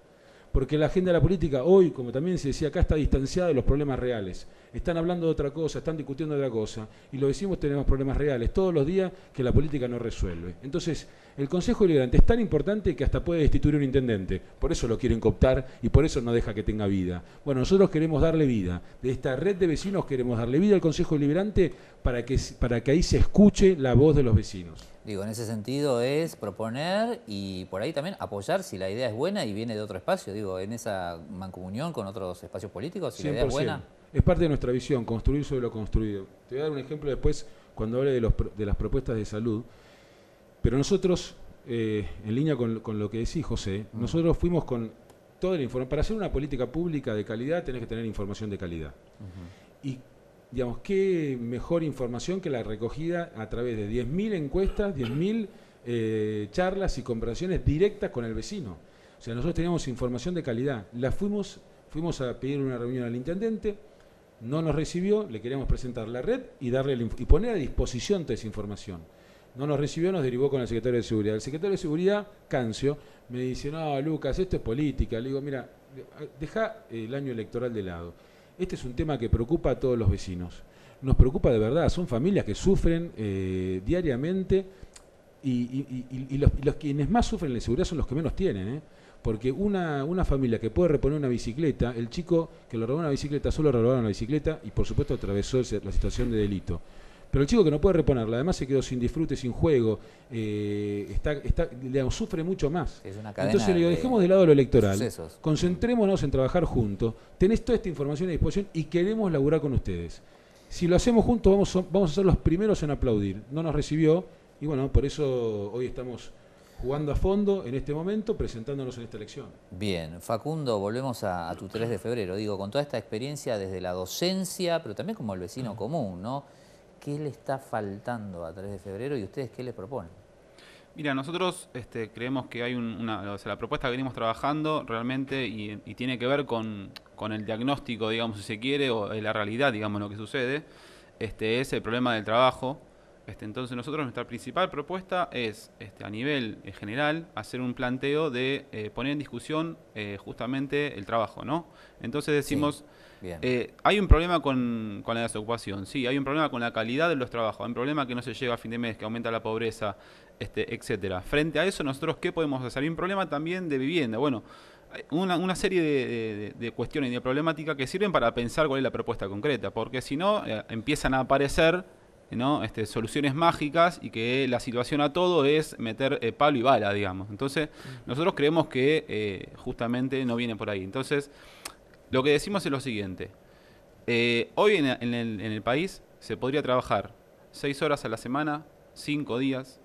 porque la agenda de la política hoy, como también se decía acá, está distanciada de los problemas reales. Están hablando de otra cosa, están discutiendo de otra cosa, y lo decimos tenemos problemas reales todos los días que la política no resuelve. Entonces, el Consejo Deliberante es tan importante que hasta puede destituir un intendente, por eso lo quieren cooptar y por eso no deja que tenga vida. Bueno, nosotros queremos darle vida, de esta red de vecinos queremos darle vida al Consejo Deliberante para que, para que ahí se escuche la voz de los vecinos. Digo, en ese sentido es proponer y por ahí también apoyar si la idea es buena y viene de otro espacio, digo, en esa mancomunión con otros espacios políticos, si la idea es buena. Es parte de nuestra visión, construir sobre lo construido. Te voy a dar un ejemplo después cuando hable de, las propuestas de salud, pero nosotros, eh, en línea con, lo que decís José, mm. nosotros fuimos con toda la información. Para hacer una política pública de calidad tenés que tener información de calidad. Y digamos, qué mejor información que la recogida a través de 10.000 encuestas, 10.000 eh, charlas y conversaciones directas con el vecino. O sea, nosotros teníamos información de calidad. La fuimos, fuimos a pedir una reunión al intendente, no nos recibió, le queríamos presentar la red y, darle y poner a disposición toda esa información. No nos recibió, nos derivó con el secretario de Seguridad. El secretario de Seguridad, Cancio, me dice, no, Lucas, esto es política. Le digo, mira, deja el año electoral de lado este es un tema que preocupa a todos los vecinos. Nos preocupa de verdad, son familias que sufren eh, diariamente y, los, quienes más sufren la inseguridad son los que menos tienen. ¿eh? Porque una, una, familia que puede reponer una bicicleta, el chico que le robó una bicicleta, solo robaron una bicicleta y por supuesto atravesó la situación de delito. Pero el chico que no puede reponerla, además se quedó sin disfrute, sin juego, eh, está, sufre mucho más. Entonces, le dejemos de lado lo electoral, concentrémonos en trabajar juntos, tenés toda esta información a disposición y queremos laburar con ustedes. Si lo hacemos juntos, vamos a, vamos a ser los primeros en aplaudir. No nos recibió y bueno, por eso hoy estamos jugando a fondo en este momento, presentándonos en esta elección. Bien, Facundo, volvemos a, a, tu 3 de febrero, digo, con toda esta experiencia desde la docencia, pero también como el vecino común, ¿no? ¿Qué le está faltando a 3 de febrero y ustedes qué les proponen? Mira, nosotros este, creemos que hay una, o sea, la propuesta que venimos trabajando realmente y, tiene que ver con, el diagnóstico, digamos, si se quiere, o la realidad, digamos, lo que sucede, este, es el problema del trabajo. Este, entonces nosotros nuestra principal propuesta es, este, a nivel eh, general, hacer un planteo de eh, poner en discusión eh, justamente el trabajo, ¿no? Entonces decimos... Eh, hay un problema con, la desocupación, sí, hay un problema con la calidad de los trabajos, hay un problema que no se llega a fin de mes, que aumenta la pobreza, este, etcétera. Frente a eso, nosotros qué podemos hacer? Hay un problema también de vivienda. Bueno, una, una serie de, cuestiones y de problemáticas que sirven para pensar cuál es la propuesta concreta, porque si no, eh, empiezan a aparecer ¿no? Este, soluciones mágicas y que la situación a todo es meter eh, palo y bala, digamos. Entonces, mm. nosotros creemos que justamente no viene por ahí. Entonces, lo que decimos es lo siguiente. Eh, hoy en, el, país se podría trabajar seis horas a la semana, cinco días,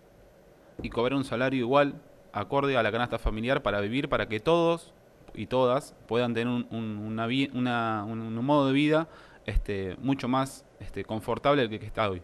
y cobrar un salario igual, acorde a la canasta familiar, para vivir, para que todos y todas puedan tener un, modo de vida este, mucho más este, confortable que el que está hoy.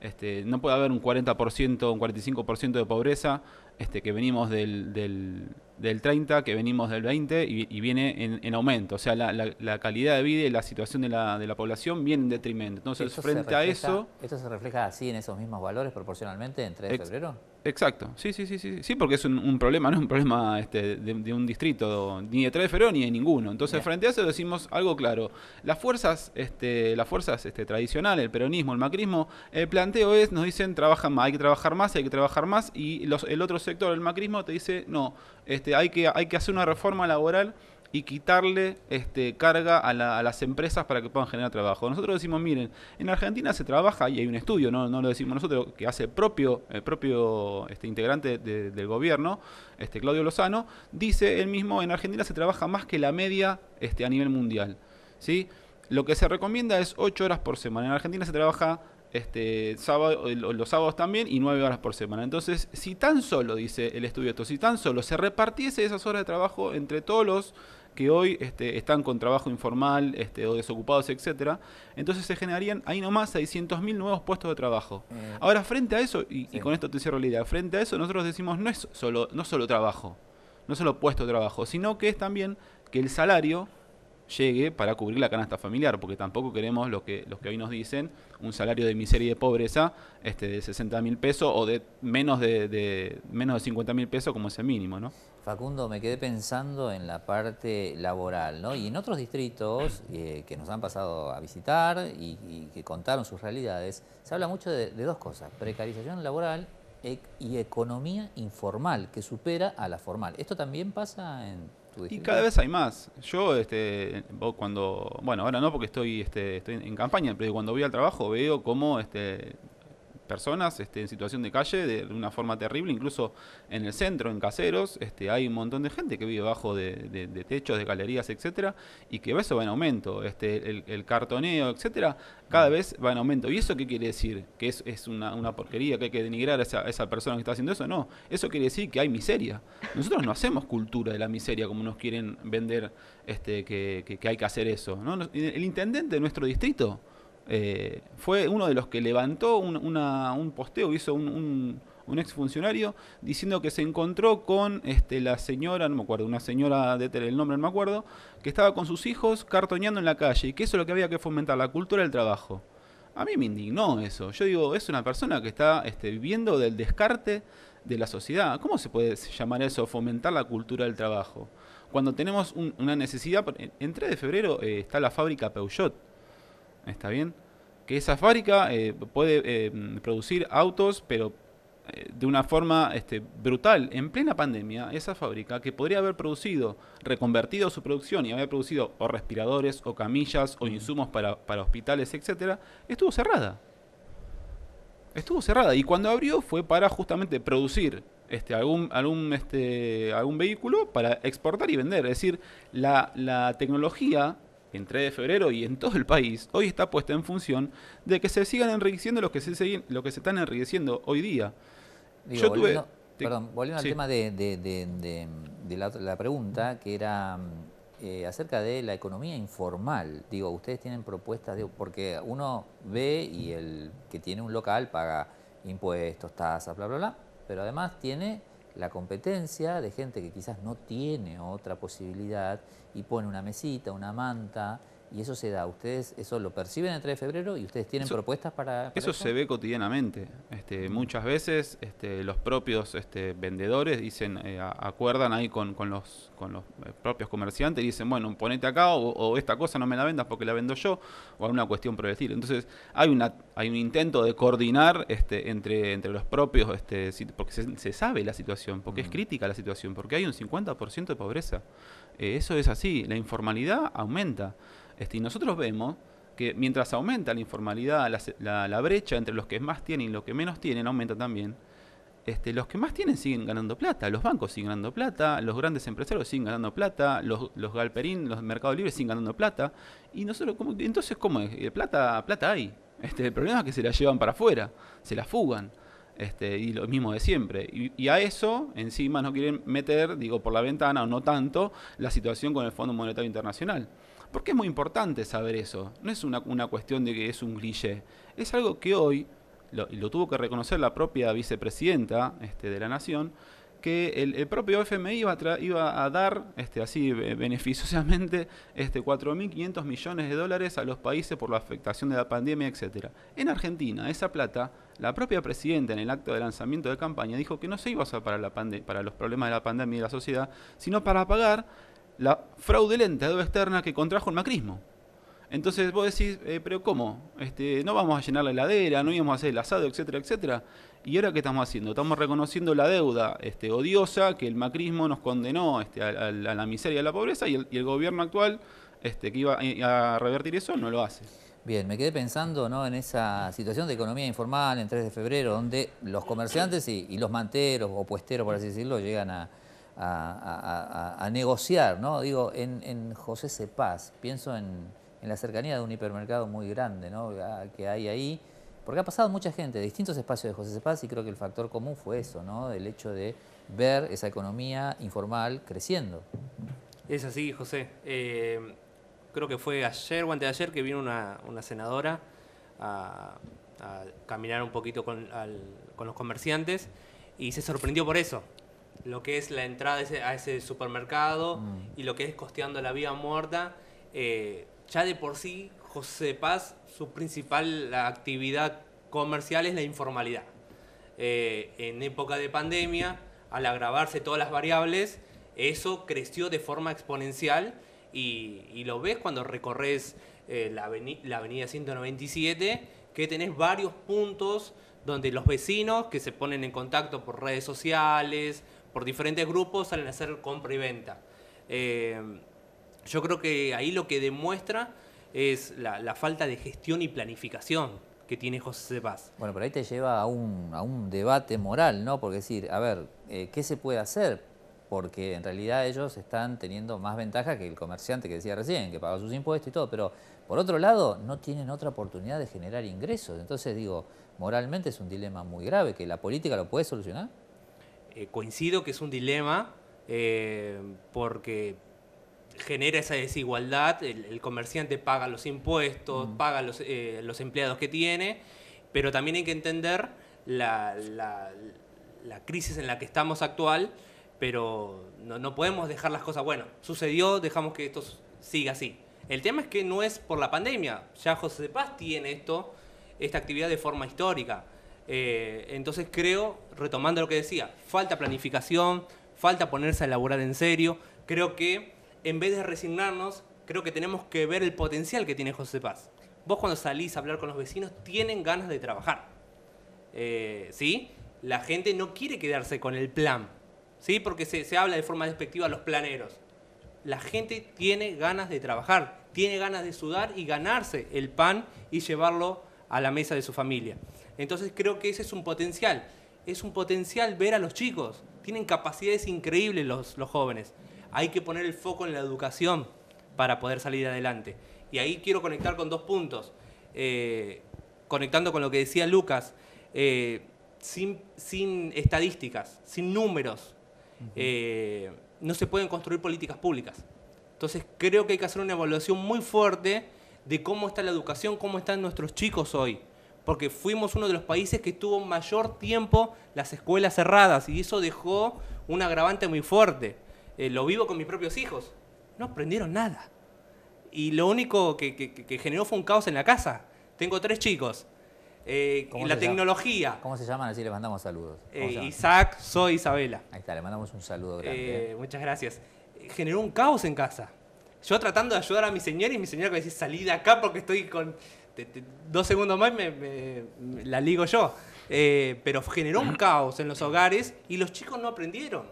Este, no puede haber un 40%, un 45% de pobreza este, que venimos del, del, 30, que venimos del 20 y, viene en, aumento. O sea, la, calidad de vida y la situación de la, de la población viene en detrimento. Entonces, frente a eso... ¿Esto se refleja así en esos mismos valores proporcionalmente entre febrero? Exacto, sí, sí, sí, sí, sí, porque es un, problema, no es un problema este, de, un distrito, ni de Tres ni de ninguno. Entonces, frente a eso decimos algo claro. Las fuerzas, este, las fuerzas este, tradicionales, el peronismo, el macrismo, el planteo es, nos dicen, trabajan más, hay que trabajar más, hay que trabajar más, y los, el otro sector, el macrismo, te dice, no, este, hay, que, hay que hacer una reforma laboral y quitarle este, carga a, las empresas para que puedan generar trabajo. Nosotros decimos, miren, en Argentina se trabaja, y hay un estudio, no, lo decimos nosotros, que hace propio, el propio este, integrante del gobierno, este, Claudio Lozano, dice él mismo, en Argentina se trabaja más que la media este, a nivel mundial. ¿sí? Lo que se recomienda es ocho horas por semana. En Argentina se trabaja este, sábado, los sábados también y nueve horas por semana. Entonces, si tan solo, dice el estudio si tan solo se repartiese esas horas de trabajo entre todos los que hoy este, están con trabajo informal este, o desocupados, etcétera. Entonces se generarían ahí nomás 600.000 nuevos puestos de trabajo. Mm. Ahora, frente a eso, y, con esto te cierro la idea, frente a eso nosotros decimos no es solo, no solo trabajo, no solo puesto de trabajo, sino que es también que el salario llegue para cubrir la canasta familiar, porque tampoco queremos lo que, los que hoy nos dicen un salario de miseria y de pobreza este, de 60 mil pesos o de menos de, menos de 50 mil pesos como ese mínimo, ¿no? Facundo, me quedé pensando en la parte laboral, ¿no? Y en otros distritos eh, que nos han pasado a visitar y, que contaron sus realidades, se habla mucho de, dos cosas, precarización laboral e, y economía informal, que supera a la formal. ¿Esto también pasa en y cada vez hay más. Yo, este, cuando, bueno, ahora no porque estoy, este, estoy en campaña, pero cuando voy al trabajo veo cómo este, personas este, en situación de calle de, una forma terrible, incluso en el centro, en caseros, este, hay un montón de gente que vive bajo de, techos, de galerías, etcétera, y que eso va en aumento, este, el, cartoneo, etcétera, cada vez va en aumento. ¿Y eso qué quiere decir? ¿Que es, una, porquería, que hay que denigrar a esa, persona que está haciendo eso? No, eso quiere decir que hay miseria. Nosotros no hacemos cultura de la miseria como nos quieren vender este, que, hay que hacer eso. El intendente de nuestro distrito eh, fue uno de los que levantó un, posteo, hizo un, un, exfuncionario diciendo que se encontró con este, la señora, no me acuerdo, una señora de el nombre, no me acuerdo, que estaba con sus hijos cartoneando en la calle y que eso es lo que había que fomentar, la cultura del trabajo. A mí me indignó eso. Yo digo, es una persona que está este, viviendo del descarte de la sociedad. ¿Cómo se puede llamar eso? Fomentar la cultura del trabajo. Cuando tenemos una necesidad, en 3 de febrero eh, está la fábrica Peugeot ¿está bien? Que esa fábrica eh, puede eh, producir autos, pero eh, de una forma este, brutal. En plena pandemia, esa fábrica que podría haber producido, reconvertido su producción y haber producido o respiradores, o camillas, o insumos para, hospitales, etcétera, estuvo cerrada. Estuvo cerrada. Y cuando abrió fue para justamente producir este, algún, algún, este, algún vehículo para exportar y vender. Es decir, la, la tecnología entre de febrero y en todo el país, hoy está puesta en función de que se sigan enriqueciendo los que se, siguen, los que se están enriqueciendo hoy día. perdón, volviendo al tema de, la, pregunta, que era mm, eh, acerca de la economía informal. Digo, ustedes tienen propuestas, de... porque uno ve y el que tiene un local paga impuestos, tasas, bla, bla, bla, pero además tiene la competencia de gente que quizás no tiene otra posibilidad y pone una mesita, una manta, y eso se da. ¿Ustedes eso lo perciben entre de febrero y ustedes tienen propuestas para, eso, se ve cotidianamente. Este, muchas veces este, los propios este, vendedores dicen, eh, acuerdan ahí con, los, con los eh, propios comerciantes y dicen, bueno, ponete acá o, esta cosa no me la vendas porque la vendo yo o alguna cuestión por el estilo. Entonces hay, una, hay un intento de coordinar este, entre, entre los propios, este, porque se, sabe la situación, porque es mm. crítica la situación, porque hay un 50% de pobreza. Eh, eso es así, la informalidad aumenta. Este, y nosotros vemos que mientras aumenta la informalidad, la, brecha entre los que más tienen y los que menos tienen aumenta también. Este, los que más tienen siguen ganando plata, los bancos siguen ganando plata, los grandes empresarios siguen ganando plata, los, galperín, los mercados libres siguen ganando plata. Y nosotros, entonces, ¿cómo es? Eh, plata, plata hay. Este, el problema es que se la llevan para afuera, se la fugan. Este, y lo mismo de siempre. Y, y, a eso encima no quieren meter, digo, por la ventana o no tanto, la situación con el Fondo Monetario Internacional. Porque es muy importante saber eso. No es una, una cuestión de que es un cliché. Es algo que hoy, lo, tuvo que reconocer la propia vicepresidenta este, de la Nación, que el, propio FMI iba a, iba a dar, este, así beneficiosamente, este, 4.500 millones de dólares a los países por la afectación de la pandemia, etc. En Argentina, esa plata, la propia presidenta en el acto de lanzamiento de campaña dijo que no se iba a usar para, la para los problemas de la pandemia y de la sociedad, sino para pagar la fraudulenta deuda externa que contrajo el macrismo. Entonces vos decís, eh, pero ¿cómo? Este, no vamos a llenar la heladera, no íbamos a hacer el asado, etcétera, etcétera. ¿Y ahora qué estamos haciendo? Estamos reconociendo la deuda este, odiosa que el macrismo nos condenó este, a, la miseria y a la pobreza y el, gobierno actual este, que iba eh, a, revertir eso no lo hace. Bien, me quedé pensando ¿no? en esa situación de economía informal en 3 de febrero, donde los comerciantes y, y los manteros o puesteros, por así decirlo, llegan a, a, negociar, ¿no? Digo, en, en José Cepaz, pienso en, la cercanía de un hipermercado muy grande, ¿no? Ah, que hay ahí, porque ha pasado mucha gente distintos espacios de José Cepaz y creo que el factor común fue eso, ¿no? El hecho de ver esa economía informal creciendo. Es así, José. Eh, creo que fue ayer o antes de ayer que vino una, senadora a, caminar un poquito con, con los comerciantes y se sorprendió por eso lo que es la entrada a ese, supermercado mm. y lo que es costeando la vía muerta. Eh, ya de por sí, José Paz, su principal actividad comercial es la informalidad. Eh, en época de pandemia, al agravarse todas las variables, eso creció de forma exponencial y, lo ves cuando recorres eh, la avenida 197, que tenés varios puntos donde los vecinos que se ponen en contacto por redes sociales, por diferentes grupos salen a hacer compra y venta. Eh, yo creo que ahí lo que demuestra es la, falta de gestión y planificación que tiene José Paz. Bueno, pero ahí te lleva a un, debate moral, ¿no? Porque decir, a ver, eh, ¿qué se puede hacer? Porque en realidad ellos están teniendo más ventaja que el comerciante que decía recién, que paga sus impuestos y todo, pero por otro lado, no tienen otra oportunidad de generar ingresos. Entonces digo, moralmente es un dilema muy grave, que la política lo puede solucionar. Eh, coincido que es un dilema eh, porque genera esa desigualdad, el, comerciante paga los impuestos, paga los, eh, los, empleados que tiene, pero también hay que entender la, la, crisis en la que estamos actual, pero no, no, podemos dejar las cosas, bueno, sucedió, dejamos que esto siga así. El tema es que no es por la pandemia, ya José de Paz tiene esto, esta actividad de forma histórica. Eh, entonces creo, retomando lo que decía, falta planificación, falta ponerse a elaborar en serio. Creo que en vez de resignarnos, creo que tenemos que ver el potencial que tiene José Paz. Vos cuando salís a hablar con los vecinos tienen ganas de trabajar. Eh, ¿Sí? La gente no quiere quedarse con el plan. ¿Sí? Porque se, se habla de forma despectiva a los planeros. La gente tiene ganas de trabajar, tiene ganas de sudar y ganarse el pan y llevarlo a la mesa de su familia. Entonces creo que ese es un potencial. Es un potencial ver a los chicos. Tienen capacidades increíbles los, jóvenes. Hay que poner el foco en la educación para poder salir adelante. Y ahí quiero conectar con dos puntos. Eh, conectando con lo que decía Lucas, eh, sin, estadísticas, sin números, eh, no se pueden construir políticas públicas. Entonces creo que hay que hacer una evaluación muy fuerte de cómo está la educación, cómo están nuestros chicos hoy porque fuimos uno de los países que tuvo mayor tiempo las escuelas cerradas y eso dejó un agravante muy fuerte. Eh, lo vivo con mis propios hijos. No aprendieron nada. Y lo único que, generó fue un caos en la casa. Tengo tres chicos. Eh, la tecnología. ¿Cómo se llaman? Así les mandamos saludos. Eh, Isaac, soy Isabela. Ahí está, le mandamos un saludo grande. muchas gracias. Generó un caos en casa. Yo tratando de ayudar a mi señora y mi señora que me decía, salí de acá porque estoy con dos segundos más la ligo yo. Eh, pero generó un caos en los hogares y los chicos no aprendieron.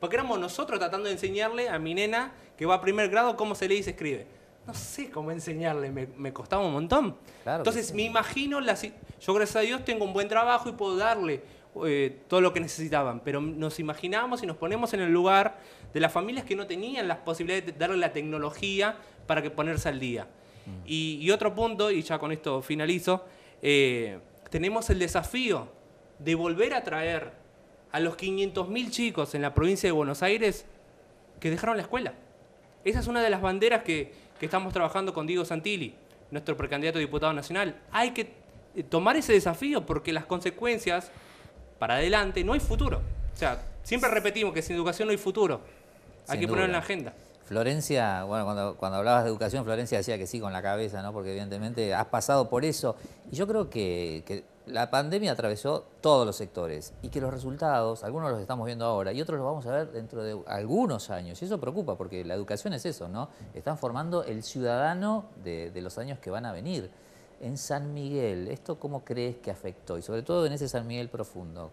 Porque éramos nosotros tratando de enseñarle a mi nena que va a primer grado cómo se lee y se escribe. No sé cómo enseñarle, me, costaba un montón. Entonces me imagino, yo gracias a Dios tengo un buen trabajo y puedo darle eh, todo lo que necesitaban, pero nos imaginamos y nos ponemos en el lugar de las familias que no tenían las posibilidades de darle la tecnología para que ponerse al día. Y, otro punto, y ya con esto finalizo, eh, tenemos el desafío de volver a traer a los 500.000 chicos en la provincia de Buenos Aires que dejaron la escuela. Esa es una de las banderas que, estamos trabajando con Diego Santilli, nuestro precandidato a diputado nacional. Hay que eh, tomar ese desafío porque las consecuencias para adelante no hay futuro. O sea, siempre repetimos que sin educación no hay futuro. Hay que ponerlo en la agenda. Florencia, bueno, cuando, cuando, hablabas de educación, Florencia decía que sí con la cabeza, ¿no? Porque evidentemente has pasado por eso. Y yo creo que, la pandemia atravesó todos los sectores y que los resultados, algunos los estamos viendo ahora y otros los vamos a ver dentro de algunos años. Y eso preocupa porque la educación es eso, ¿no? Están formando el ciudadano de, de los años que van a venir. En San Miguel, ¿esto cómo crees que afectó? Y sobre todo en ese San Miguel profundo.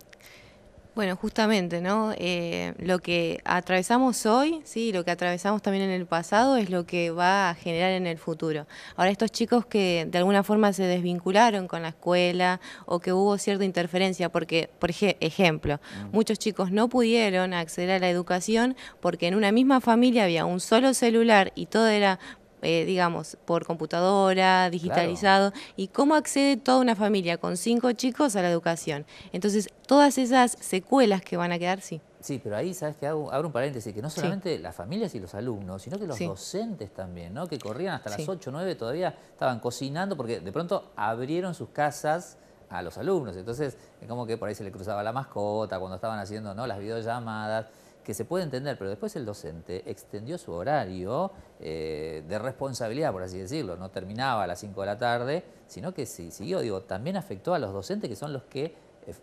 Bueno, justamente, ¿no? Eh, lo que atravesamos hoy, sí, lo que atravesamos también en el pasado es lo que va a generar en el futuro. Ahora, estos chicos que de alguna forma se desvincularon con la escuela o que hubo cierta interferencia, porque, por ejemplo, mm. muchos chicos no pudieron acceder a la educación porque en una misma familia había un solo celular y todo era eh, digamos, por computadora, digitalizado, y cómo accede toda una familia con cinco chicos a la educación. Entonces, todas esas secuelas que van a quedar, sí. Sí, pero ahí, ¿sabes que abro un paréntesis, que no solamente las familias y los alumnos, sino que los docentes también, ¿no? Que corrían hasta las 8, 9, todavía estaban cocinando, porque de pronto abrieron sus casas a los alumnos. Entonces, como que por ahí se le cruzaba la mascota, cuando estaban haciendo, Las videollamadas que se puede entender, pero después el docente extendió su horario eh, de responsabilidad, por así decirlo, no terminaba a las 5 de la tarde, sino que sí, siguió, digo, también afectó a los docentes que son los que eh,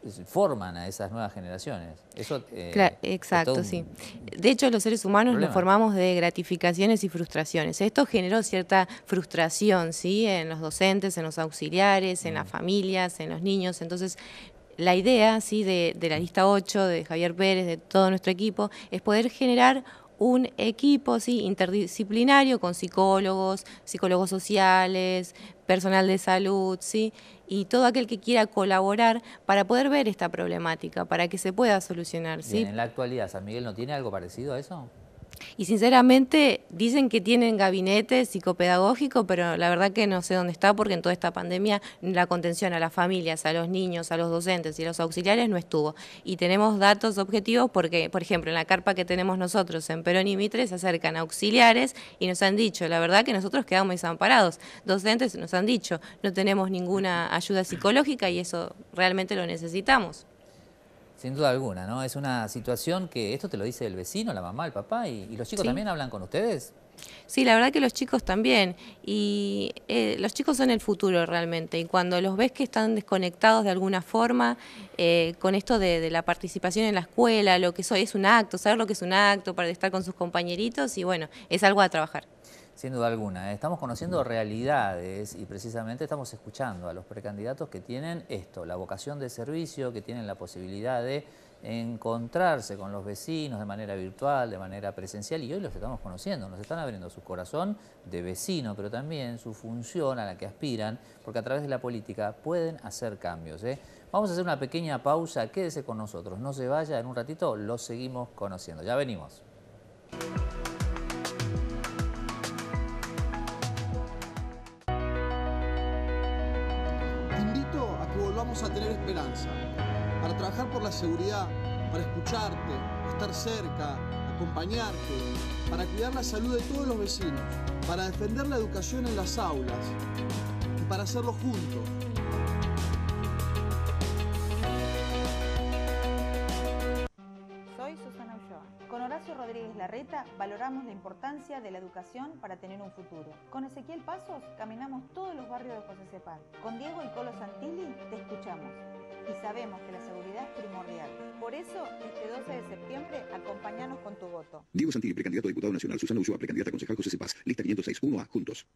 eh, forman a esas nuevas generaciones. Eso, exacto, sí. De hecho, los seres humanos nos formamos de gratificaciones y frustraciones. Esto generó cierta frustración, ¿sí? En los docentes, en los auxiliares, en las mm. familias, en los niños. Entonces, la idea ¿sí? de, la lista 8, de Javier Pérez, de todo nuestro equipo, es poder generar un equipo ¿sí? interdisciplinario con psicólogos, psicólogos sociales, personal de salud, ¿sí? y todo aquel que quiera colaborar para poder ver esta problemática, para que se pueda solucionar. ¿sí? en la actualidad, ¿San Miguel no tiene algo parecido a eso? Y sinceramente dicen que tienen gabinete psicopedagógico, pero la verdad que no sé dónde está porque en toda esta pandemia la contención a las familias, a los niños, a los docentes y a los auxiliares no estuvo. Y tenemos datos objetivos porque, por ejemplo, en la carpa que tenemos nosotros en Perón y Mitre se acercan auxiliares y nos han dicho, la verdad que nosotros quedamos desamparados. Docentes nos han dicho, no tenemos ninguna ayuda psicológica y eso realmente lo necesitamos. Sin duda alguna, ¿no? Es una situación que esto te lo dice el vecino, la mamá, el papá, y, los chicos también hablan con ustedes. Sí, la verdad que los chicos también. Y eh, los chicos son el futuro realmente. Y cuando los ves que están desconectados de alguna forma, eh, con esto de, de, la participación en la escuela, lo que soy, es un acto, saber lo que es un acto, para estar con sus compañeritos, y bueno, es algo a trabajar. Sin duda alguna, ¿eh? estamos conociendo realidades y precisamente estamos escuchando a los precandidatos que tienen esto, la vocación de servicio, que tienen la posibilidad de encontrarse con los vecinos de manera virtual, de manera presencial, y hoy los estamos conociendo, nos están abriendo su corazón de vecino, pero también su función a la que aspiran, porque a través de la política pueden hacer cambios. ¿eh? Vamos a hacer una pequeña pausa, quédese con nosotros, no se vaya, en un ratito los seguimos conociendo, ya venimos. a tener esperanza, para trabajar por la seguridad, para escucharte, estar cerca, acompañarte, para cuidar la salud de todos los vecinos, para defender la educación en las aulas y para hacerlo juntos. valoramos la importancia de la educación para tener un futuro. Con Ezequiel Pasos caminamos todos los barrios de José Cepal. Con Diego y Colo Santilli te escuchamos y sabemos que la seguridad es primordial. Por eso, este 12 de septiembre, acompañanos con tu voto. Diego Santilli, precandidato a diputado nacional. Susana Ulloa, precandidata a concejal José Cepas. Lista 506, 1A, juntos.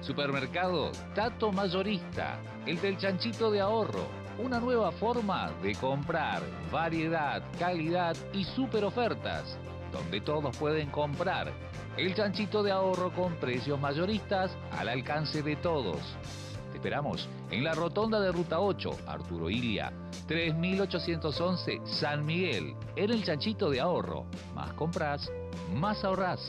Supermercado Tato Mayorista, el del chanchito de ahorro una nueva forma de comprar, variedad, calidad y super ofertas, donde todos pueden comprar. El chanchito de ahorro con precios mayoristas al alcance de todos. Te esperamos en la rotonda de Ruta 8, Arturo Iria, 3811 San Miguel, en el chanchito de ahorro. Más compras, más ahorras.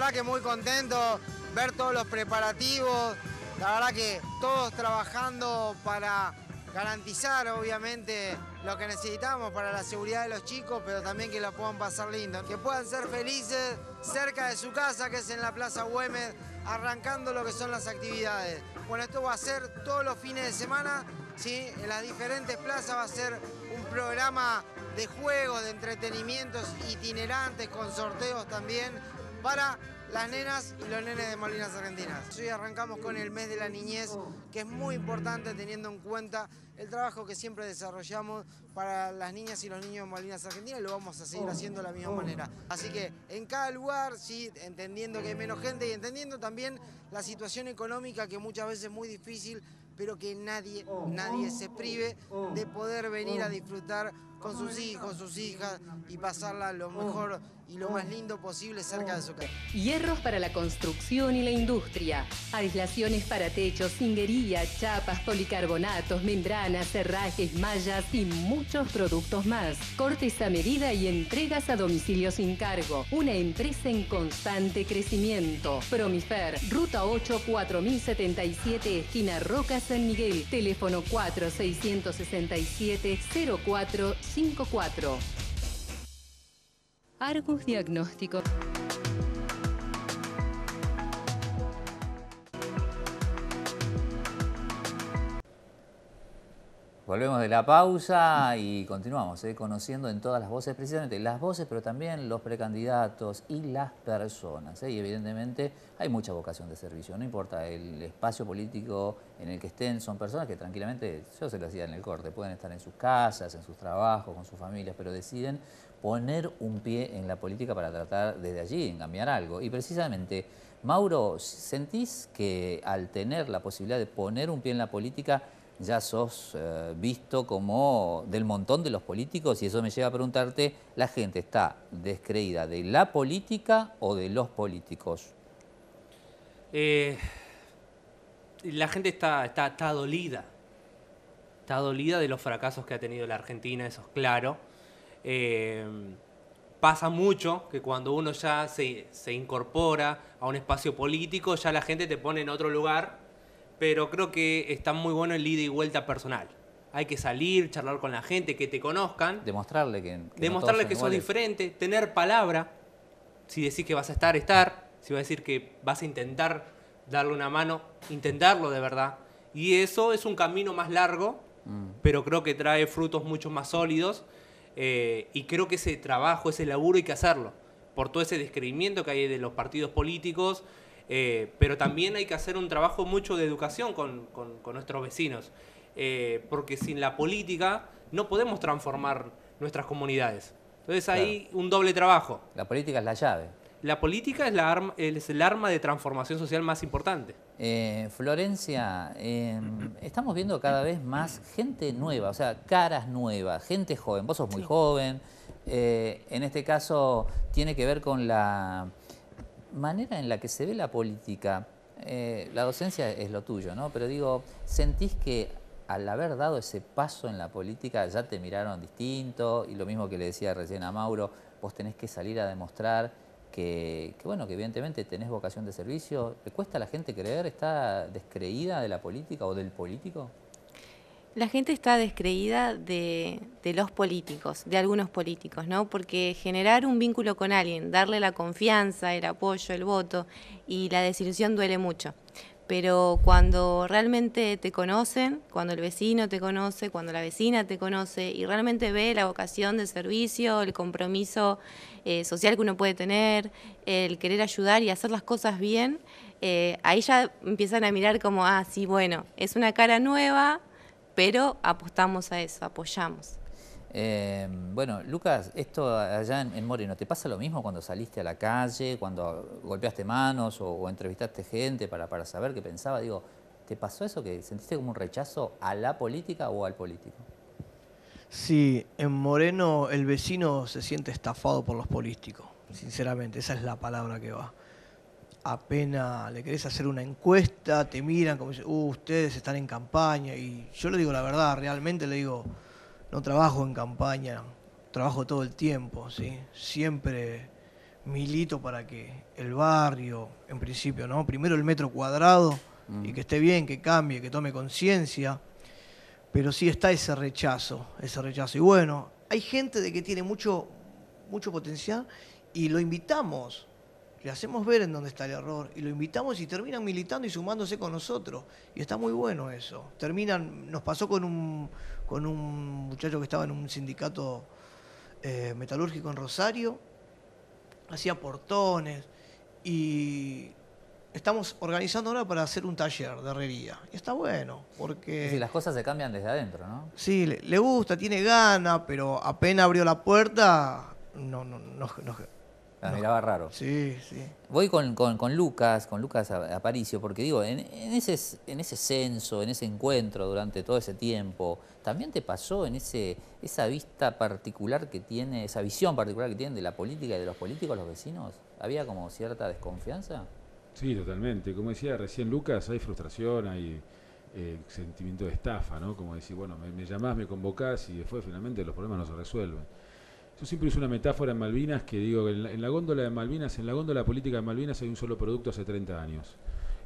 La verdad que muy contento ver todos los preparativos, la verdad que todos trabajando para garantizar obviamente lo que necesitamos para la seguridad de los chicos, pero también que la puedan pasar lindo, que puedan ser felices cerca de su casa, que es en la Plaza Güemes, arrancando lo que son las actividades. Bueno, esto va a ser todos los fines de semana, ¿sí? en las diferentes plazas va a ser un programa de juegos, de entretenimientos itinerantes, con sorteos también, para las nenas y los nenes de Molinas Argentinas. Hoy arrancamos con el mes de la niñez, que es muy importante teniendo en cuenta el trabajo que siempre desarrollamos para las niñas y los niños de Molinas Argentinas lo vamos a seguir oh. haciendo de la misma oh. manera. Así que en cada lugar, sí, entendiendo que hay menos gente y entendiendo también la situación económica que muchas veces es muy difícil, pero que nadie, oh. nadie se prive de poder venir a disfrutar con sus hijos, sus hijas y pasarla lo oh. mejor y lo más lindo posible cerca de su oh. casa. Hierros para la construcción y la industria, aislaciones para techos, cingería, chapas, policarbonatos, membranas, cerrajes, mallas y muchos productos más. Cortes a medida y entregas a domicilio sin cargo. Una empresa en constante crecimiento. Promifer, Ruta 8 4077, esquina Roca San Miguel, teléfono 4 667 04 54. Argus Diagnóstico. Volvemos de la pausa y continuamos eh, conociendo en todas las voces, precisamente las voces, pero también los precandidatos y las personas. Eh. Y evidentemente hay mucha vocación de servicio, no importa el espacio político en el que estén, son personas que tranquilamente, yo se lo hacía en el corte, pueden estar en sus casas, en sus trabajos, con sus familias, pero deciden poner un pie en la política para tratar desde allí, en cambiar algo. Y precisamente, Mauro, ¿sentís que al tener la posibilidad de poner un pie en la política, ya sos eh, visto como del montón de los políticos y eso me lleva a preguntarte, ¿la gente está descreída de la política o de los políticos? Eh, la gente está, está, está dolida, está dolida de los fracasos que ha tenido la Argentina, eso es claro. Eh, pasa mucho que cuando uno ya se, se incorpora a un espacio político, ya la gente te pone en otro lugar pero creo que está muy bueno el ida y vuelta personal. Hay que salir, charlar con la gente, que te conozcan. Demostrarle que. demostrarle que sos diferente, tener palabra. Si decís que vas a estar, estar. Si vas a decir que vas a intentar darle una mano, intentarlo de verdad. Y eso es un camino más largo, mm. pero creo que trae frutos mucho más sólidos. Eh, y creo que ese trabajo, ese laburo hay que hacerlo. Por todo ese descreimiento que hay de los partidos políticos, eh, pero también hay que hacer un trabajo mucho de educación con, nuestros vecinos, eh, porque sin la política no podemos transformar nuestras comunidades. Entonces hay un doble trabajo. La política es la llave. La política es, la es el arma de transformación social más importante. Eh, Florencia, em, estamos viendo cada vez más gente nueva, o sea, caras nuevas, gente joven. Vos sos muy joven. en este caso tiene que ver con la manera en la que se ve la política, eh, la docencia es lo tuyo, ¿no? Pero digo, ¿sentís que al haber dado ese paso en la política ya te miraron distinto? Y lo mismo que le decía recién a Mauro, vos tenés que salir a demostrar que, que bueno, que evidentemente tenés vocación de servicio. ¿Le cuesta a la gente creer? ¿Está descreída de la política o del político? La gente está descreída de, los políticos, de algunos políticos, ¿no? Porque generar un vínculo con alguien, darle la confianza, el apoyo, el voto y la desilusión duele mucho. Pero cuando realmente te conocen, cuando el vecino te conoce, cuando la vecina te conoce y realmente ve la vocación de servicio, el compromiso eh, social que uno puede tener, el querer ayudar y hacer las cosas bien, eh, ahí ya empiezan a mirar como, ah, sí, bueno, es una cara nueva, pero apostamos a eso, apoyamos. Eh, bueno, Lucas, esto allá en, Moreno, ¿te pasa lo mismo cuando saliste a la calle, cuando golpeaste manos o, entrevistaste gente para, para saber qué pensaba? Digo, ¿te pasó eso que sentiste como un rechazo a la política o al político? Sí, en Moreno el vecino se siente estafado por los políticos, sinceramente, esa es la palabra que va apenas le querés hacer una encuesta, te miran como dicen, uh, ustedes están en campaña. Y yo le digo la verdad, realmente le digo, no trabajo en campaña, trabajo todo el tiempo, ¿sí? Siempre milito para que el barrio, en principio, ¿no? Primero el metro cuadrado y mm. que esté bien, que cambie, que tome conciencia. Pero sí está ese rechazo, ese rechazo. Y bueno, hay gente de que tiene mucho, mucho potencial y lo invitamos le hacemos ver en dónde está el error y lo invitamos y terminan militando y sumándose con nosotros. Y está muy bueno eso. Terminan, nos pasó con un, con un muchacho que estaba en un sindicato eh, metalúrgico en Rosario, hacía portones y estamos organizando ahora para hacer un taller de herrería. Y está bueno, porque... las cosas se cambian desde adentro, ¿no? Sí, le, gusta, tiene gana pero apenas abrió la puerta, no, no Ah, me raro. Sí, sí. Voy con, con, Lucas, con Lucas Aparicio, porque digo, en, ese, en ese censo, en ese encuentro durante todo ese tiempo, ¿también te pasó en ese, esa vista particular que tiene, esa visión particular que tiene de la política y de los políticos los vecinos? ¿Había como cierta desconfianza? Sí, totalmente. Como decía recién Lucas, hay frustración, hay eh, sentimiento de estafa, ¿no? Como decir, bueno, me, me llamás, me convocás y después finalmente los problemas no se resuelven. Yo siempre uso una metáfora en Malvinas que digo que en la, góndola de Malvinas, en la góndola política de Malvinas hay un solo producto hace 30 años.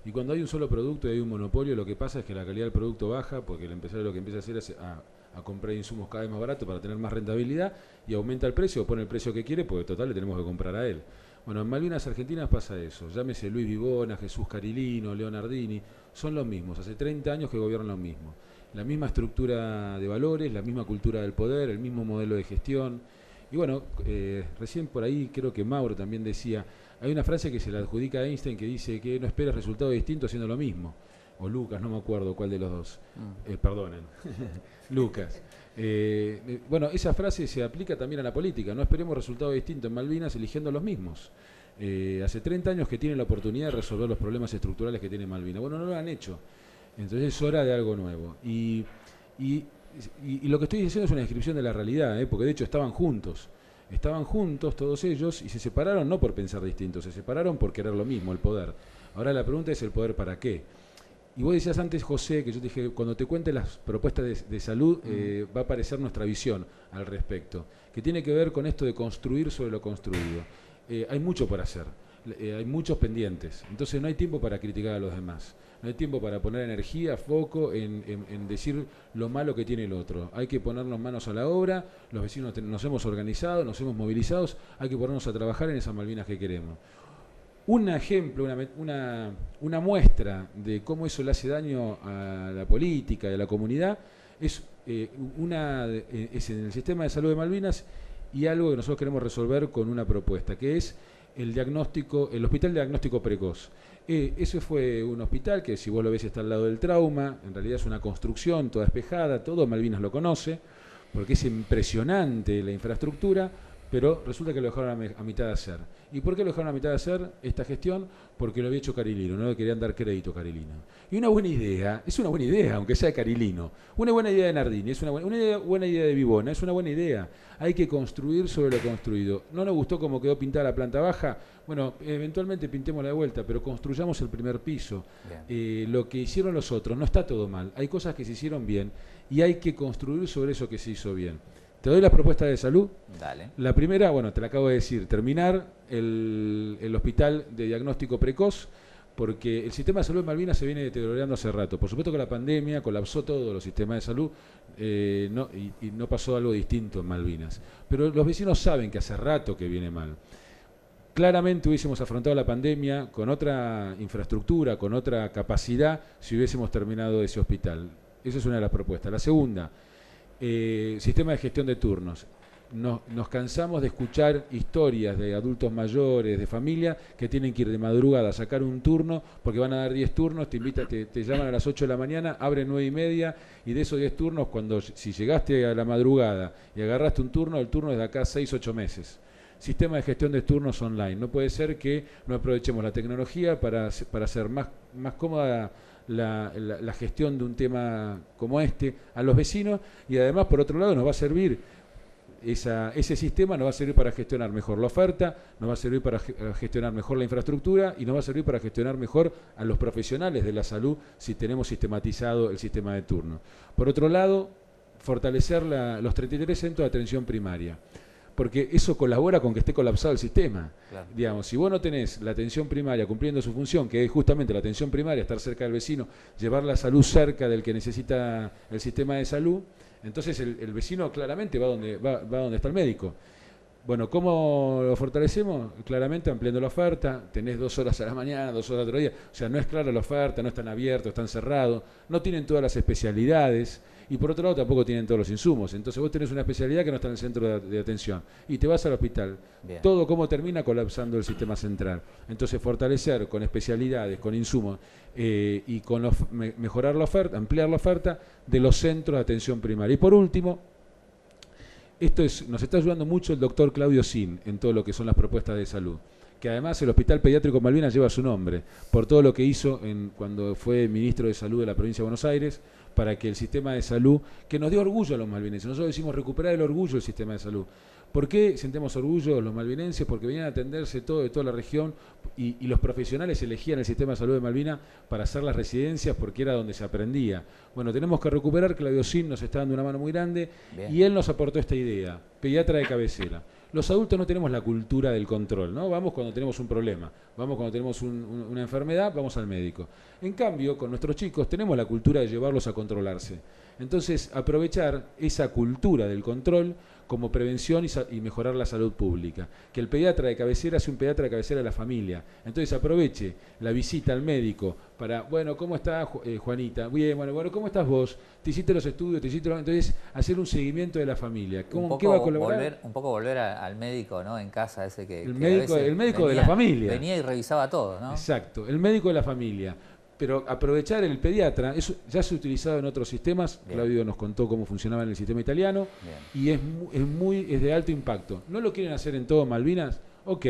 Y cuando hay un solo producto y hay un monopolio, lo que pasa es que la calidad del producto baja porque el empresario lo que empieza a hacer es ah, a, comprar insumos cada vez más baratos para tener más rentabilidad y aumenta el precio o pone el precio que quiere porque total le tenemos que comprar a él. Bueno, en Malvinas Argentinas pasa eso. Llámese Luis Vivona, Jesús Carilino, Leonardini, son los mismos. Hace 30 años que gobiernan lo mismo, La misma estructura de valores, la misma cultura del poder, el mismo modelo de gestión y bueno, eh, recién por ahí creo que Mauro también decía, hay una frase que se la adjudica a Einstein que dice que no esperes resultados distintos haciendo lo mismo. O Lucas, no me acuerdo cuál de los dos. Mm. Eh, perdonen. Lucas. Eh, bueno, esa frase se aplica también a la política. No esperemos resultados distintos en Malvinas eligiendo los mismos. hace 30 años que tienen la oportunidad de resolver los problemas estructurales que tiene Malvinas. Bueno, no lo han hecho. Entonces es hora de algo nuevo. y y, lo que estoy diciendo es una descripción de la realidad, ¿eh? porque de hecho estaban juntos. Estaban juntos todos ellos y se separaron no por pensar distinto, se separaron por querer lo mismo, el poder. Ahora la pregunta es el poder para qué. Y vos decías antes, José, que yo te dije, cuando te cuente las propuestas de, salud eh, va a aparecer nuestra visión al respecto, que tiene que ver con esto de construir sobre lo construido. Eh, hay mucho por hacer. Eh, hay muchos pendientes. Entonces no hay tiempo para criticar a los demás. No hay tiempo para poner energía, foco en, decir lo malo que tiene el otro. Hay que ponernos manos a la obra, los vecinos nos hemos organizado, nos hemos movilizado, hay que ponernos a trabajar en esas Malvinas que queremos. Un ejemplo, una, muestra de cómo eso le hace daño a la política y a la comunidad es, eh, una, eh, es en el sistema de salud de Malvinas y algo que nosotros queremos resolver con una propuesta, que es el diagnóstico, el hospital diagnóstico precoz. Eh, ese fue un hospital que si vos lo ves está al lado del trauma, en realidad es una construcción toda despejada todo Malvinas lo conoce, porque es impresionante la infraestructura, pero resulta que lo dejaron a, mitad de hacer. ¿Y por qué lo dejaron a mitad de hacer esta gestión? Porque lo había hecho Carilino, no le querían dar crédito a Carilino. Y una buena idea, es una buena idea, aunque sea de Carilino, una buena idea de Nardini, es una buena, idea, de Vivona, es una buena idea. Hay que construir sobre lo construido. ¿No nos gustó cómo quedó pintada la planta baja? Bueno, eventualmente la de vuelta, pero construyamos el primer piso. Eh, lo que hicieron los otros, no está todo mal. Hay cosas que se hicieron bien y hay que construir sobre eso que se hizo bien. Te doy las propuestas de salud. Dale. La primera, bueno, te la acabo de decir, terminar el, hospital de diagnóstico precoz, porque el sistema de salud en Malvinas se viene deteriorando hace rato. Por supuesto que la pandemia colapsó todos los sistemas de salud eh, y no pasó algo distinto en Malvinas. Pero los vecinos saben que hace rato que viene mal claramente hubiésemos afrontado la pandemia con otra infraestructura, con otra capacidad, si hubiésemos terminado ese hospital. Esa es una de las propuestas. La segunda, eh, sistema de gestión de turnos. Nos, cansamos de escuchar historias de adultos mayores, de familia, que tienen que ir de madrugada a sacar un turno, porque van a dar 10 turnos, te, invita, te, llaman a las 8 de la mañana, abre 9 y media, y de esos 10 turnos, cuando si llegaste a la madrugada y agarraste un turno, el turno es de acá 6, 8 meses. Sistema de gestión de turnos online. No puede ser que no aprovechemos la tecnología para, para hacer más, más cómoda la, gestión de un tema como este a los vecinos y además, por otro lado, nos va a servir ese sistema nos va a servir para gestionar mejor la oferta, nos va a servir para eh, gestionar mejor la infraestructura y nos va a servir para gestionar mejor a los profesionales de la salud si tenemos sistematizado el sistema de turno. Por otro lado, fortalecer la, los 33 centros de atención primaria porque eso colabora con que esté colapsado el sistema. Digamos, si vos no tenés la atención primaria cumpliendo su función, que es justamente la atención primaria, estar cerca del vecino, llevar la salud cerca del que necesita el sistema de salud, entonces el, vecino claramente va donde, va, va donde está el médico. Bueno, ¿cómo lo fortalecemos? Claramente ampliando la oferta, tenés dos horas a la mañana, dos horas al otro día, o sea, no es clara la oferta, no están abiertos, están cerrados, no tienen todas las especialidades, y por otro lado tampoco tienen todos los insumos. Entonces vos tenés una especialidad que no está en el centro de, atención y te vas al hospital. Todo como termina colapsando el sistema central. Entonces fortalecer con especialidades, con insumos eh, y con mejorar la oferta, ampliar la oferta de los centros de atención primaria. Y por último, esto es, nos está ayudando mucho el doctor Claudio Sin en todo lo que son las propuestas de salud que además el Hospital Pediátrico Malvinas lleva su nombre, por todo lo que hizo en, cuando fue ministro de Salud de la provincia de Buenos Aires, para que el sistema de salud, que nos dio orgullo a los malvinenses, nosotros decimos recuperar el orgullo del sistema de salud. ¿Por qué sentimos orgullo los malvinenses? Porque venían a atenderse todo de toda la región y, los profesionales elegían el sistema de salud de Malvina para hacer las residencias porque era donde se aprendía. Bueno, tenemos que recuperar, Claudio Sin nos está dando una mano muy grande y él nos aportó esta idea, pediatra de cabecera. Los adultos no tenemos la cultura del control, ¿no? Vamos cuando tenemos un problema, vamos cuando tenemos una enfermedad, vamos al médico. En cambio, con nuestros chicos tenemos la cultura de llevarlos a controlarse. Entonces, aprovechar esa cultura del control como prevención y, mejorar la salud pública. Que el pediatra de cabecera sea un pediatra de cabecera de la familia. Entonces aproveche la visita al médico para, bueno, ¿cómo está eh, Juanita? Bien, bueno, bueno, ¿cómo estás vos? ¿Te hiciste los estudios? ¿Te hiciste Entonces, hacer un seguimiento de la familia. ¿Cómo, ¿Qué va a colaborar? Volver, un poco volver al médico, ¿no? En casa ese que... El médico, el médico de la familia. Venía y revisaba todo, ¿no? Exacto, el médico de la familia pero aprovechar el pediatra, eso ya se ha utilizado en otros sistemas, Claudio nos contó cómo funcionaba en el sistema italiano, y es, muy, es de alto impacto. ¿No lo quieren hacer en todo Malvinas? Ok,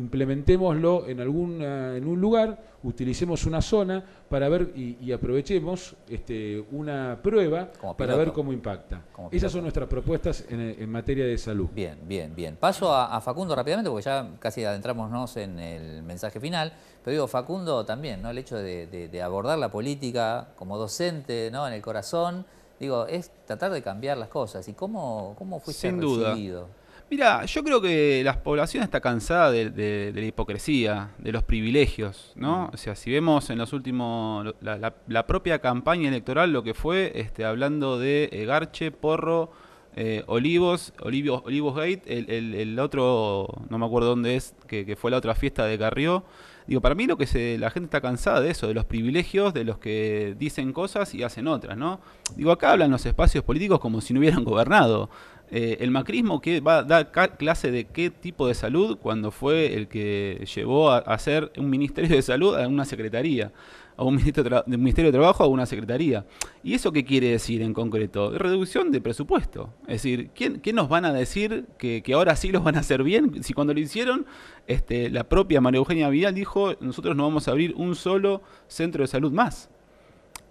implementémoslo en, algún en un lugar, utilicemos una zona para ver y, aprovechemos este, una prueba para ver cómo impacta. Esas son nuestras propuestas en, materia de salud. Bien, bien, bien. Paso a, Facundo rápidamente porque ya casi adentrámonos en el mensaje final, pero digo, Facundo también, ¿no? el hecho de, abordar la política como docente ¿no? en el corazón, digo, es tratar de cambiar las cosas. ¿Y cómo, cómo fuiste Sin recibido? Duda. Mira, yo creo que la población está cansada de, la hipocresía, de los privilegios, ¿no? Mm. O sea, si vemos en los últimos, la, propia campaña electoral, lo que fue, este, hablando de eh, Garche, Porro, eh, Olivos, Olivos, Olivos Gate, el, otro, no me acuerdo dónde es, que, fue la otra fiesta de Carrió. Digo, para mí lo que se, la gente está cansada de eso, de los privilegios, de los que dicen cosas y hacen otras, ¿no? Digo, acá hablan los espacios políticos como si no hubieran gobernado. Eh, el macrismo que va a dar clase de qué tipo de salud cuando fue el que llevó a hacer un ministerio de salud a una secretaría, a un ministerio, de ministerio de trabajo a una secretaría. ¿Y eso qué quiere decir en concreto? Reducción de presupuesto. Es decir, ¿quién, qué nos van a decir que, ahora sí los van a hacer bien? Si cuando lo hicieron, este, la propia María Eugenia Vidal dijo, nosotros no vamos a abrir un solo centro de salud más.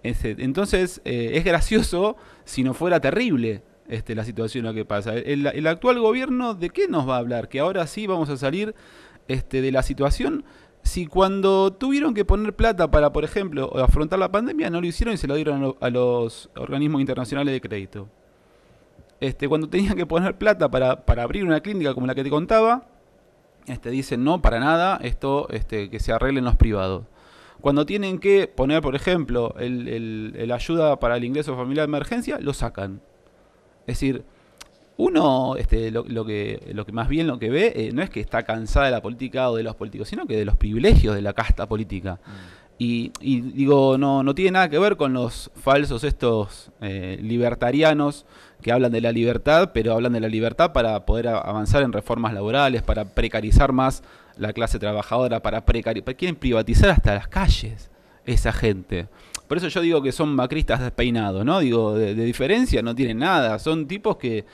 Este, entonces, eh, es gracioso si no fuera terrible este, la situación lo que pasa. El, actual gobierno, ¿de qué nos va a hablar? Que ahora sí vamos a salir este, de la situación. Si cuando tuvieron que poner plata para, por ejemplo, afrontar la pandemia, no lo hicieron y se lo dieron a los organismos internacionales de crédito. Este, cuando tenían que poner plata para, para abrir una clínica como la que te contaba, este, dicen no, para nada, esto este, que se arreglen los privados. Cuando tienen que poner, por ejemplo, la el, ayuda para el ingreso familiar de emergencia, lo sacan. Es decir, uno este, lo, que, lo que más bien lo que ve eh, no es que está cansada de la política o de los políticos, sino que de los privilegios de la casta política. Mm. Y, digo, no, no tiene nada que ver con los falsos estos eh, libertarianos que hablan de la libertad, pero hablan de la libertad para poder avanzar en reformas laborales, para precarizar más la clase trabajadora, para precarizar, quieren privatizar hasta las calles esa gente. Por eso yo digo que son macristas despeinados, ¿no? Digo, de, diferencia no tienen nada. Son tipos que,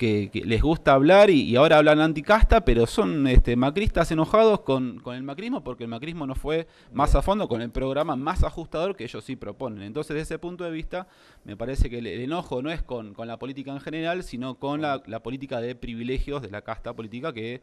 les gusta hablar y, ahora hablan anticasta, pero son este, macristas enojados con, el macrismo porque el macrismo no fue más a fondo con el programa más ajustador que ellos sí proponen. Entonces, desde ese punto de vista, me parece que el, enojo no es con, la política en general, sino con la, política de privilegios de la casta política que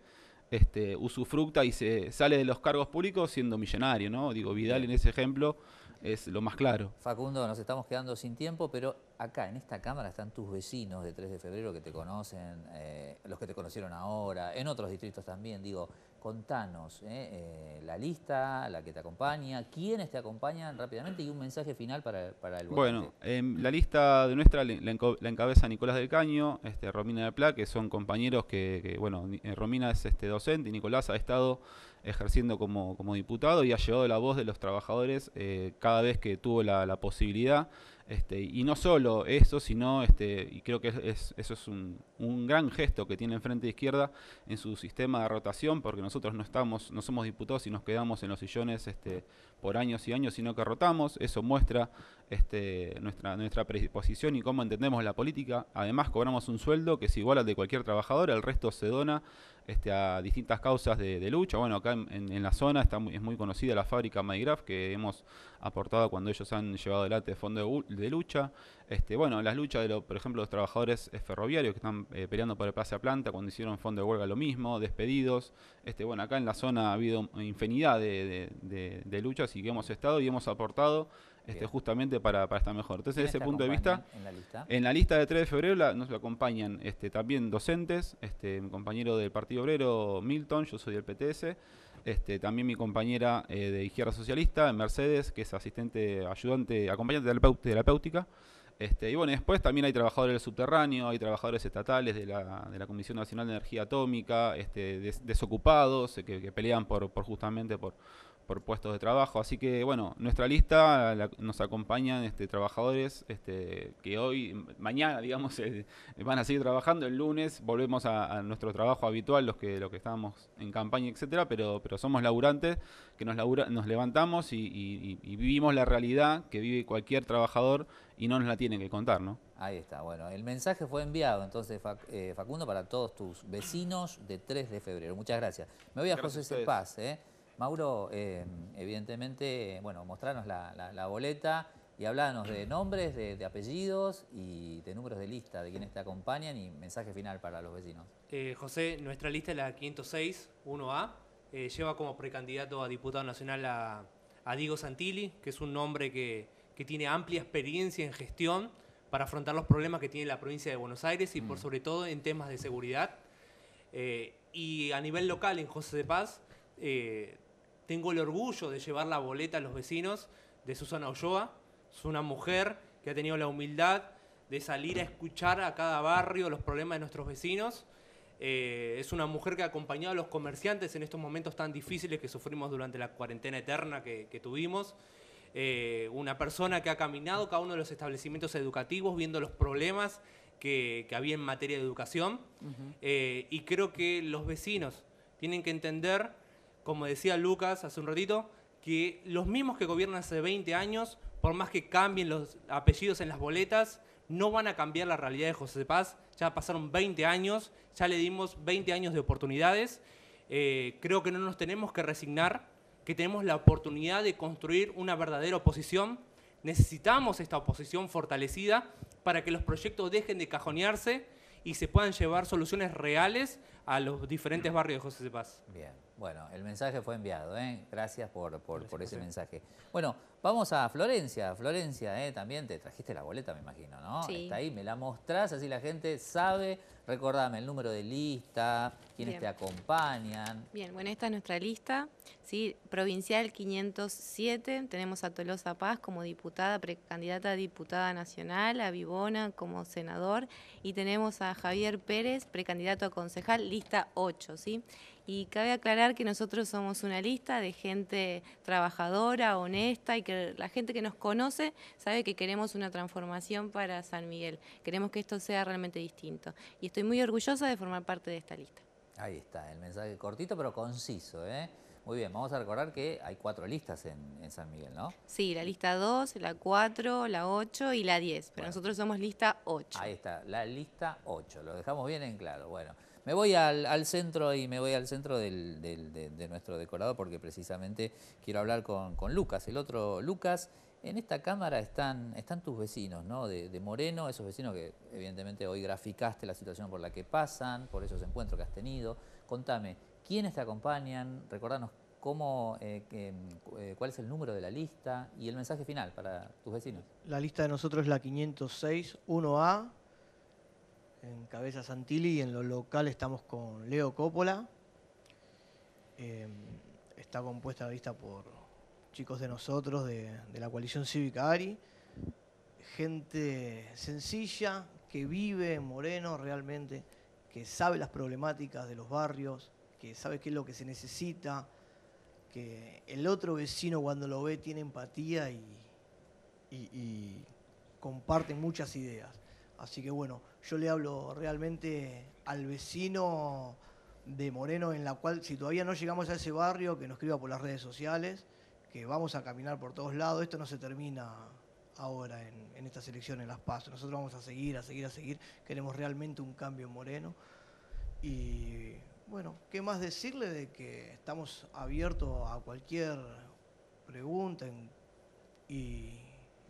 este, usufructa y se sale de los cargos públicos siendo millonario, ¿no? Digo, Vidal en ese ejemplo es lo más claro. Facundo, nos estamos quedando sin tiempo, pero acá en esta cámara están tus vecinos de 3 de febrero que te conocen, eh, los que te conocieron ahora, en otros distritos también, digo, Contanos eh, eh, la lista, la que te acompaña, quiénes te acompañan rápidamente y un mensaje final para, el votante. Bueno, em, la lista de nuestra la, encabeza Nicolás del Caño, este, Romina de Pla, que son compañeros que, bueno, eh, Romina es este, docente y Nicolás ha estado ejerciendo como, como diputado y ha llevado la voz de los trabajadores cada vez que tuvo la posibilidad. Este, y no solo eso, sino, este, y creo que eso es un, gran gesto que tiene el Frente de Izquierda en su sistema de rotación, porque nosotros no, estamos, no somos diputados y nos quedamos en los sillones este, por años y años, sino que rotamos. Eso muestra este, nuestra, nuestra predisposición y cómo entendemos la política. Además, cobramos un sueldo que es igual al de cualquier trabajador, el resto se dona este, a distintas causas de, lucha. Bueno, acá en, la zona está es muy conocida la fábrica Maygraf que hemos aportado cuando ellos han llevado adelante fondo de, lucha. Este, bueno, las luchas de, por ejemplo, los trabajadores eh, ferroviarios que están eh, peleando por el Plaza Planta, cuando hicieron fondo de huelga lo mismo, despedidos. Este, bueno, acá en la zona ha habido infinidad de, de luchas y que hemos estado y hemos aportado este, justamente para, para, estar mejor. Entonces, desde ese punto de vista, en la lista, de 3 de febrero nos acompañan este, también docentes, este, mi compañero del Partido Obrero, Milton, yo soy del PTS, este, también mi compañera eh, de Izquierda Socialista, Mercedes, que es asistente, ayudante, acompañante de la terapéutica. Este, y bueno, después también hay trabajadores del subterráneo, hay trabajadores estatales de la, de la Comisión Nacional de Energía Atómica, este, desocupados eh, que, pelean por justamente por, por puestos de trabajo. Así que bueno, nuestra lista nos acompañan este, trabajadores este, que hoy, mañana, digamos, eh, van a seguir trabajando. El lunes volvemos a, nuestro trabajo habitual, los que, los que estábamos en campaña, etcétera, pero, pero somos laburantes que nos, nos levantamos y, vivimos la realidad que vive cualquier trabajador y no nos la tienen que contar, ¿no? Ahí está, bueno, el mensaje fue enviado entonces, eh, Facundo, para todos tus vecinos de 3 de febrero. Muchas gracias. Me voy a José Cepaz, ¿eh? Mauro, em, evidentemente, bueno, mostrarnos la, boleta y hablarnos de nombres, de, apellidos y de números de lista de quienes te acompañan y mensaje final para los vecinos. Eh, José, nuestra lista es la 506, 1A. Eh, lleva como precandidato a diputado nacional a, Diego Santilli, que es un nombre que, tiene amplia experiencia en gestión para afrontar los problemas que tiene la provincia de Buenos Aires y por mm. sobre todo en temas de seguridad. Eh, y a nivel local, en José de Paz, tengo el orgullo de llevar la boleta a los vecinos de Susana Olloa. Es una mujer que ha tenido la humildad de salir a escuchar a cada barrio los problemas de nuestros vecinos. Eh, es una mujer que ha acompañado a los comerciantes en estos momentos tan difíciles que sufrimos durante la cuarentena eterna que, tuvimos. Eh, una persona que ha caminado cada uno de los establecimientos educativos viendo los problemas que, había en materia de educación. Eh, y creo que los vecinos tienen que entender como decía Lucas hace un ratito, que los mismos que gobiernan hace 20 años, por más que cambien los apellidos en las boletas, no van a cambiar la realidad de José Paz. Ya pasaron 20 años, ya le dimos 20 años de oportunidades. Eh, creo que no nos tenemos que resignar, que tenemos la oportunidad de construir una verdadera oposición. Necesitamos esta oposición fortalecida para que los proyectos dejen de cajonearse y se puedan llevar soluciones reales a los diferentes barrios de José Paz. Bien. Bueno, el mensaje fue enviado, ¿eh? gracias por, ese mensaje. Bueno, vamos a Florencia. Florencia, ¿eh? también te trajiste la boleta, me imagino, ¿no? Sí. Está ahí, me la mostrás, así la gente sabe. Recordame el número de lista, quiénes te acompañan. Bien, bueno, esta es nuestra lista. Sí, provincial 507, tenemos a Tolosa Paz como diputada, precandidata a diputada nacional, a Vivona como senador y tenemos a Javier Pérez, precandidato a concejal, lista 8, ¿sí? Y cabe aclarar que nosotros somos una lista de gente trabajadora, honesta y que la gente que nos conoce sabe que queremos una transformación para San Miguel. Queremos que esto sea realmente distinto. Y estoy muy orgullosa de formar parte de esta lista. Ahí está, el mensaje cortito pero conciso. ¿eh? Muy bien, vamos a recordar que hay cuatro listas en, San Miguel, ¿no? Sí, la lista 2, la 4, la 8 y la 10, pero nosotros somos lista 8. Ahí está, la lista 8, lo dejamos bien en claro. Bueno. Me voy al, centro y me voy al centro de, nuestro decorado porque precisamente quiero hablar con, Lucas, el otro Lucas. En esta cámara están, están tus vecinos, ¿no? De, Moreno, esos vecinos que evidentemente hoy graficaste la situación por la que pasan, por esos encuentros que has tenido. Contame, ¿quiénes te acompañan? Recordanos cómo, eh, eh, cuál es el número de la lista y el mensaje final para tus vecinos. La lista de nosotros es la 506 1A en Cabeza Santilli y en lo local estamos con Leo Coppola. Em, está compuesta a vista por chicos de nosotros, de, la coalición cívica ARI, gente sencilla que vive en Moreno realmente, que sabe las problemáticas de los barrios, que sabe qué es lo que se necesita, que el otro vecino cuando lo ve tiene empatía y comparte muchas ideas. Así que bueno, yo le hablo realmente al vecino de Moreno, en la cual si todavía no llegamos a ese barrio, que nos escriba por las redes sociales, que vamos a caminar por todos lados. Esto no se termina ahora en, esta selección, en las pasos. Nosotros vamos a seguir, a seguir, a seguir. Queremos realmente un cambio en Moreno. Y bueno, ¿qué más decirle de que estamos abiertos a cualquier pregunta y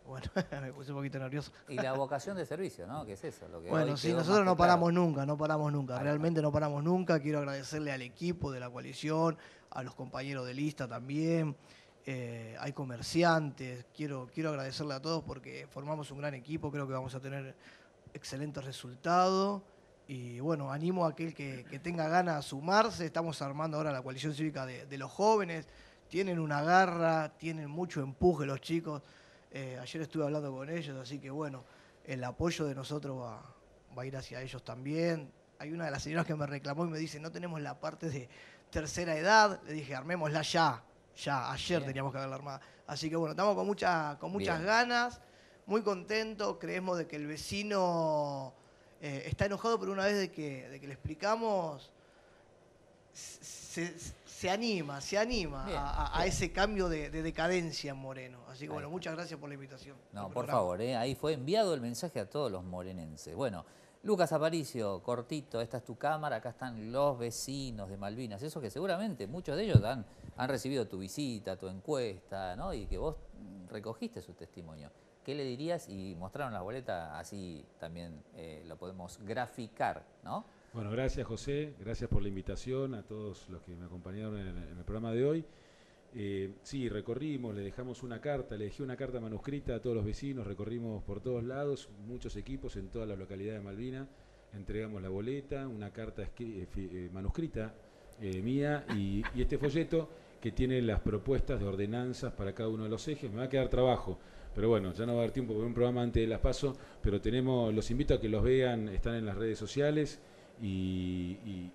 bueno, me puse un poquito nervioso. Y la vocación de servicio, ¿no? ¿Qué es eso? bueno, sí, nosotros no paramos nunca, no paramos nunca. Realmente no paramos nunca. Quiero agradecerle al equipo de la coalición, a los compañeros de lista también. Eh, hay comerciantes. Quiero, quiero agradecerle a todos porque formamos un gran equipo. Creo que vamos a tener excelentes resultados. Y bueno, animo a aquel que, tenga ganas a sumarse. Estamos armando ahora la coalición cívica de los jóvenes. Tienen una garra, tienen mucho empuje los chicos. Eh, ayer estuve hablando con ellos, así que bueno, el apoyo de nosotros va, a ir hacia ellos también. Hay una de las señoras que me reclamó y me dice, no tenemos la parte de tercera edad. Le dije, armémosla ya, ya, ayer teníamos que haberla armada. Así que bueno, estamos con, con muchas ganas, muy contentos, creemos de que el vecino eh, está enojado, pero una vez de que, de que le explicamos, se, se anima, se anima a, ese cambio de, decadencia en Moreno. Así que bueno, muchas gracias por la invitación. No, por favor, eh. ahí fue enviado el mensaje a todos los morenenses. Bueno, Lucas Aparicio, cortito, esta es tu cámara, acá están los vecinos de Malvinas, Eso que seguramente muchos de ellos han, han recibido tu visita, tu encuesta, ¿no? Y que vos recogiste su testimonio. ¿Qué le dirías? Y mostraron las boletas, así también eh, lo podemos graficar, ¿no? Bueno, gracias José, gracias por la invitación a todos los que me acompañaron en, el programa de hoy. Eh, sí, recorrimos, le dejamos una carta, le dejé una carta manuscrita a todos los vecinos, recorrimos por todos lados, muchos equipos en todas las localidades de Malvina, entregamos la boleta, una carta eh, eh, manuscrita mía y, este folleto que tiene las propuestas de ordenanzas para cada uno de los ejes. Me va a quedar trabajo, pero bueno, ya no va a haber tiempo para un programa antes de las paso, pero tenemos, los invito a que los vean, están en las redes sociales y,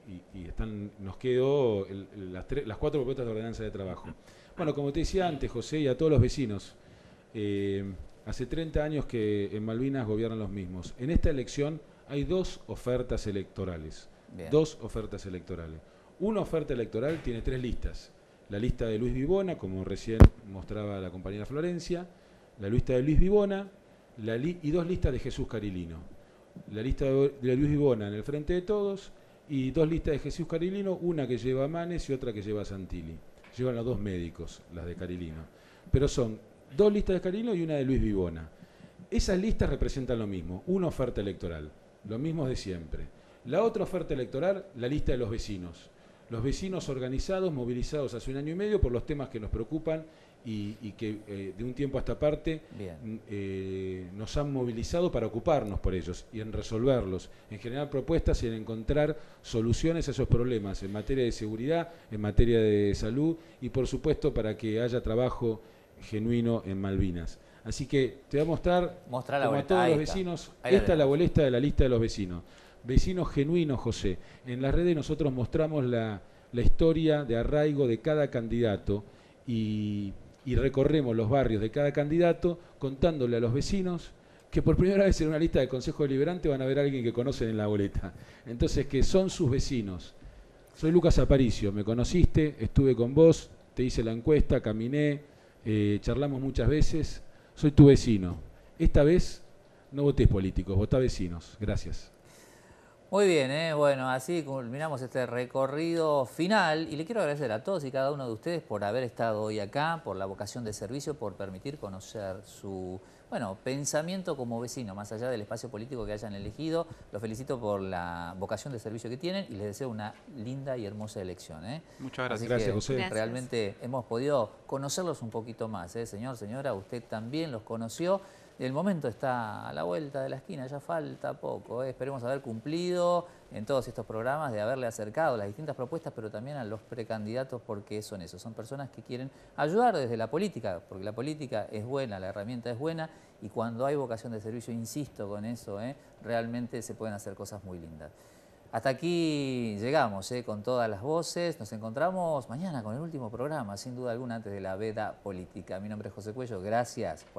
están, nos quedó las, las, cuatro propuestas de ordenanza de trabajo. Bueno, como te decía antes, José, y a todos los vecinos, eh, hace 30 años que en Malvinas gobiernan los mismos. En esta elección hay dos ofertas electorales. Dos ofertas electorales. Una oferta electoral tiene tres listas. La lista de Luis Vivona, como recién mostraba la compañera Florencia, la lista de Luis Vivona la y dos listas de Jesús Carilino la lista de, Luis Bibona en el frente de todos y dos listas de Jesús Carilino, una que lleva a Manes y otra que lleva a Santilli. Llevan los dos médicos, las de Carilino. Pero son dos listas de Carilino y una de Luis Vivona. Esas listas representan lo mismo, una oferta electoral, lo mismo de siempre. La otra oferta electoral, la lista de los vecinos. Los vecinos organizados, movilizados hace un año y medio por los temas que nos preocupan y, que eh, de un tiempo hasta esta parte mm, eh, nos han movilizado para ocuparnos por ellos y en resolverlos, en generar propuestas y en encontrar soluciones a esos problemas en materia de seguridad, en materia de salud y por supuesto para que haya trabajo genuino en Malvinas. Así que te voy a mostrar, como a todos los vecinos, esta es la boleta de la lista de los vecinos. Vecinos genuinos, José. En las redes nosotros mostramos la, la historia de arraigo de cada candidato y y recorremos los barrios de cada candidato contándole a los vecinos que por primera vez en una lista de Consejo Deliberante van a ver a alguien que conocen en la boleta. Entonces, que son sus vecinos. Soy Lucas Aparicio, me conociste, estuve con vos, te hice la encuesta, caminé, eh, charlamos muchas veces, soy tu vecino. Esta vez no votés políticos, votá vecinos. Gracias. Muy bien, ¿eh? bueno, así culminamos este recorrido final y le quiero agradecer a todos y cada uno de ustedes por haber estado hoy acá, por la vocación de servicio, por permitir conocer su bueno, pensamiento como vecino, más allá del espacio político que hayan elegido. Los felicito por la vocación de servicio que tienen y les deseo una linda y hermosa elección. ¿eh? Muchas gracias. gracias José. Realmente hemos podido conocerlos un poquito más, ¿eh? señor, señora, usted también los conoció. El momento está a la vuelta de la esquina, ya falta poco. Eh. Esperemos haber cumplido en todos estos programas de haberle acercado las distintas propuestas, pero también a los precandidatos, porque son eso. Son personas que quieren ayudar desde la política, porque la política es buena, la herramienta es buena, y cuando hay vocación de servicio, insisto con eso, eh, realmente se pueden hacer cosas muy lindas. Hasta aquí llegamos eh, con todas las voces. Nos encontramos mañana con el último programa, sin duda alguna, antes de la veda política. Mi nombre es José Cuello. Gracias.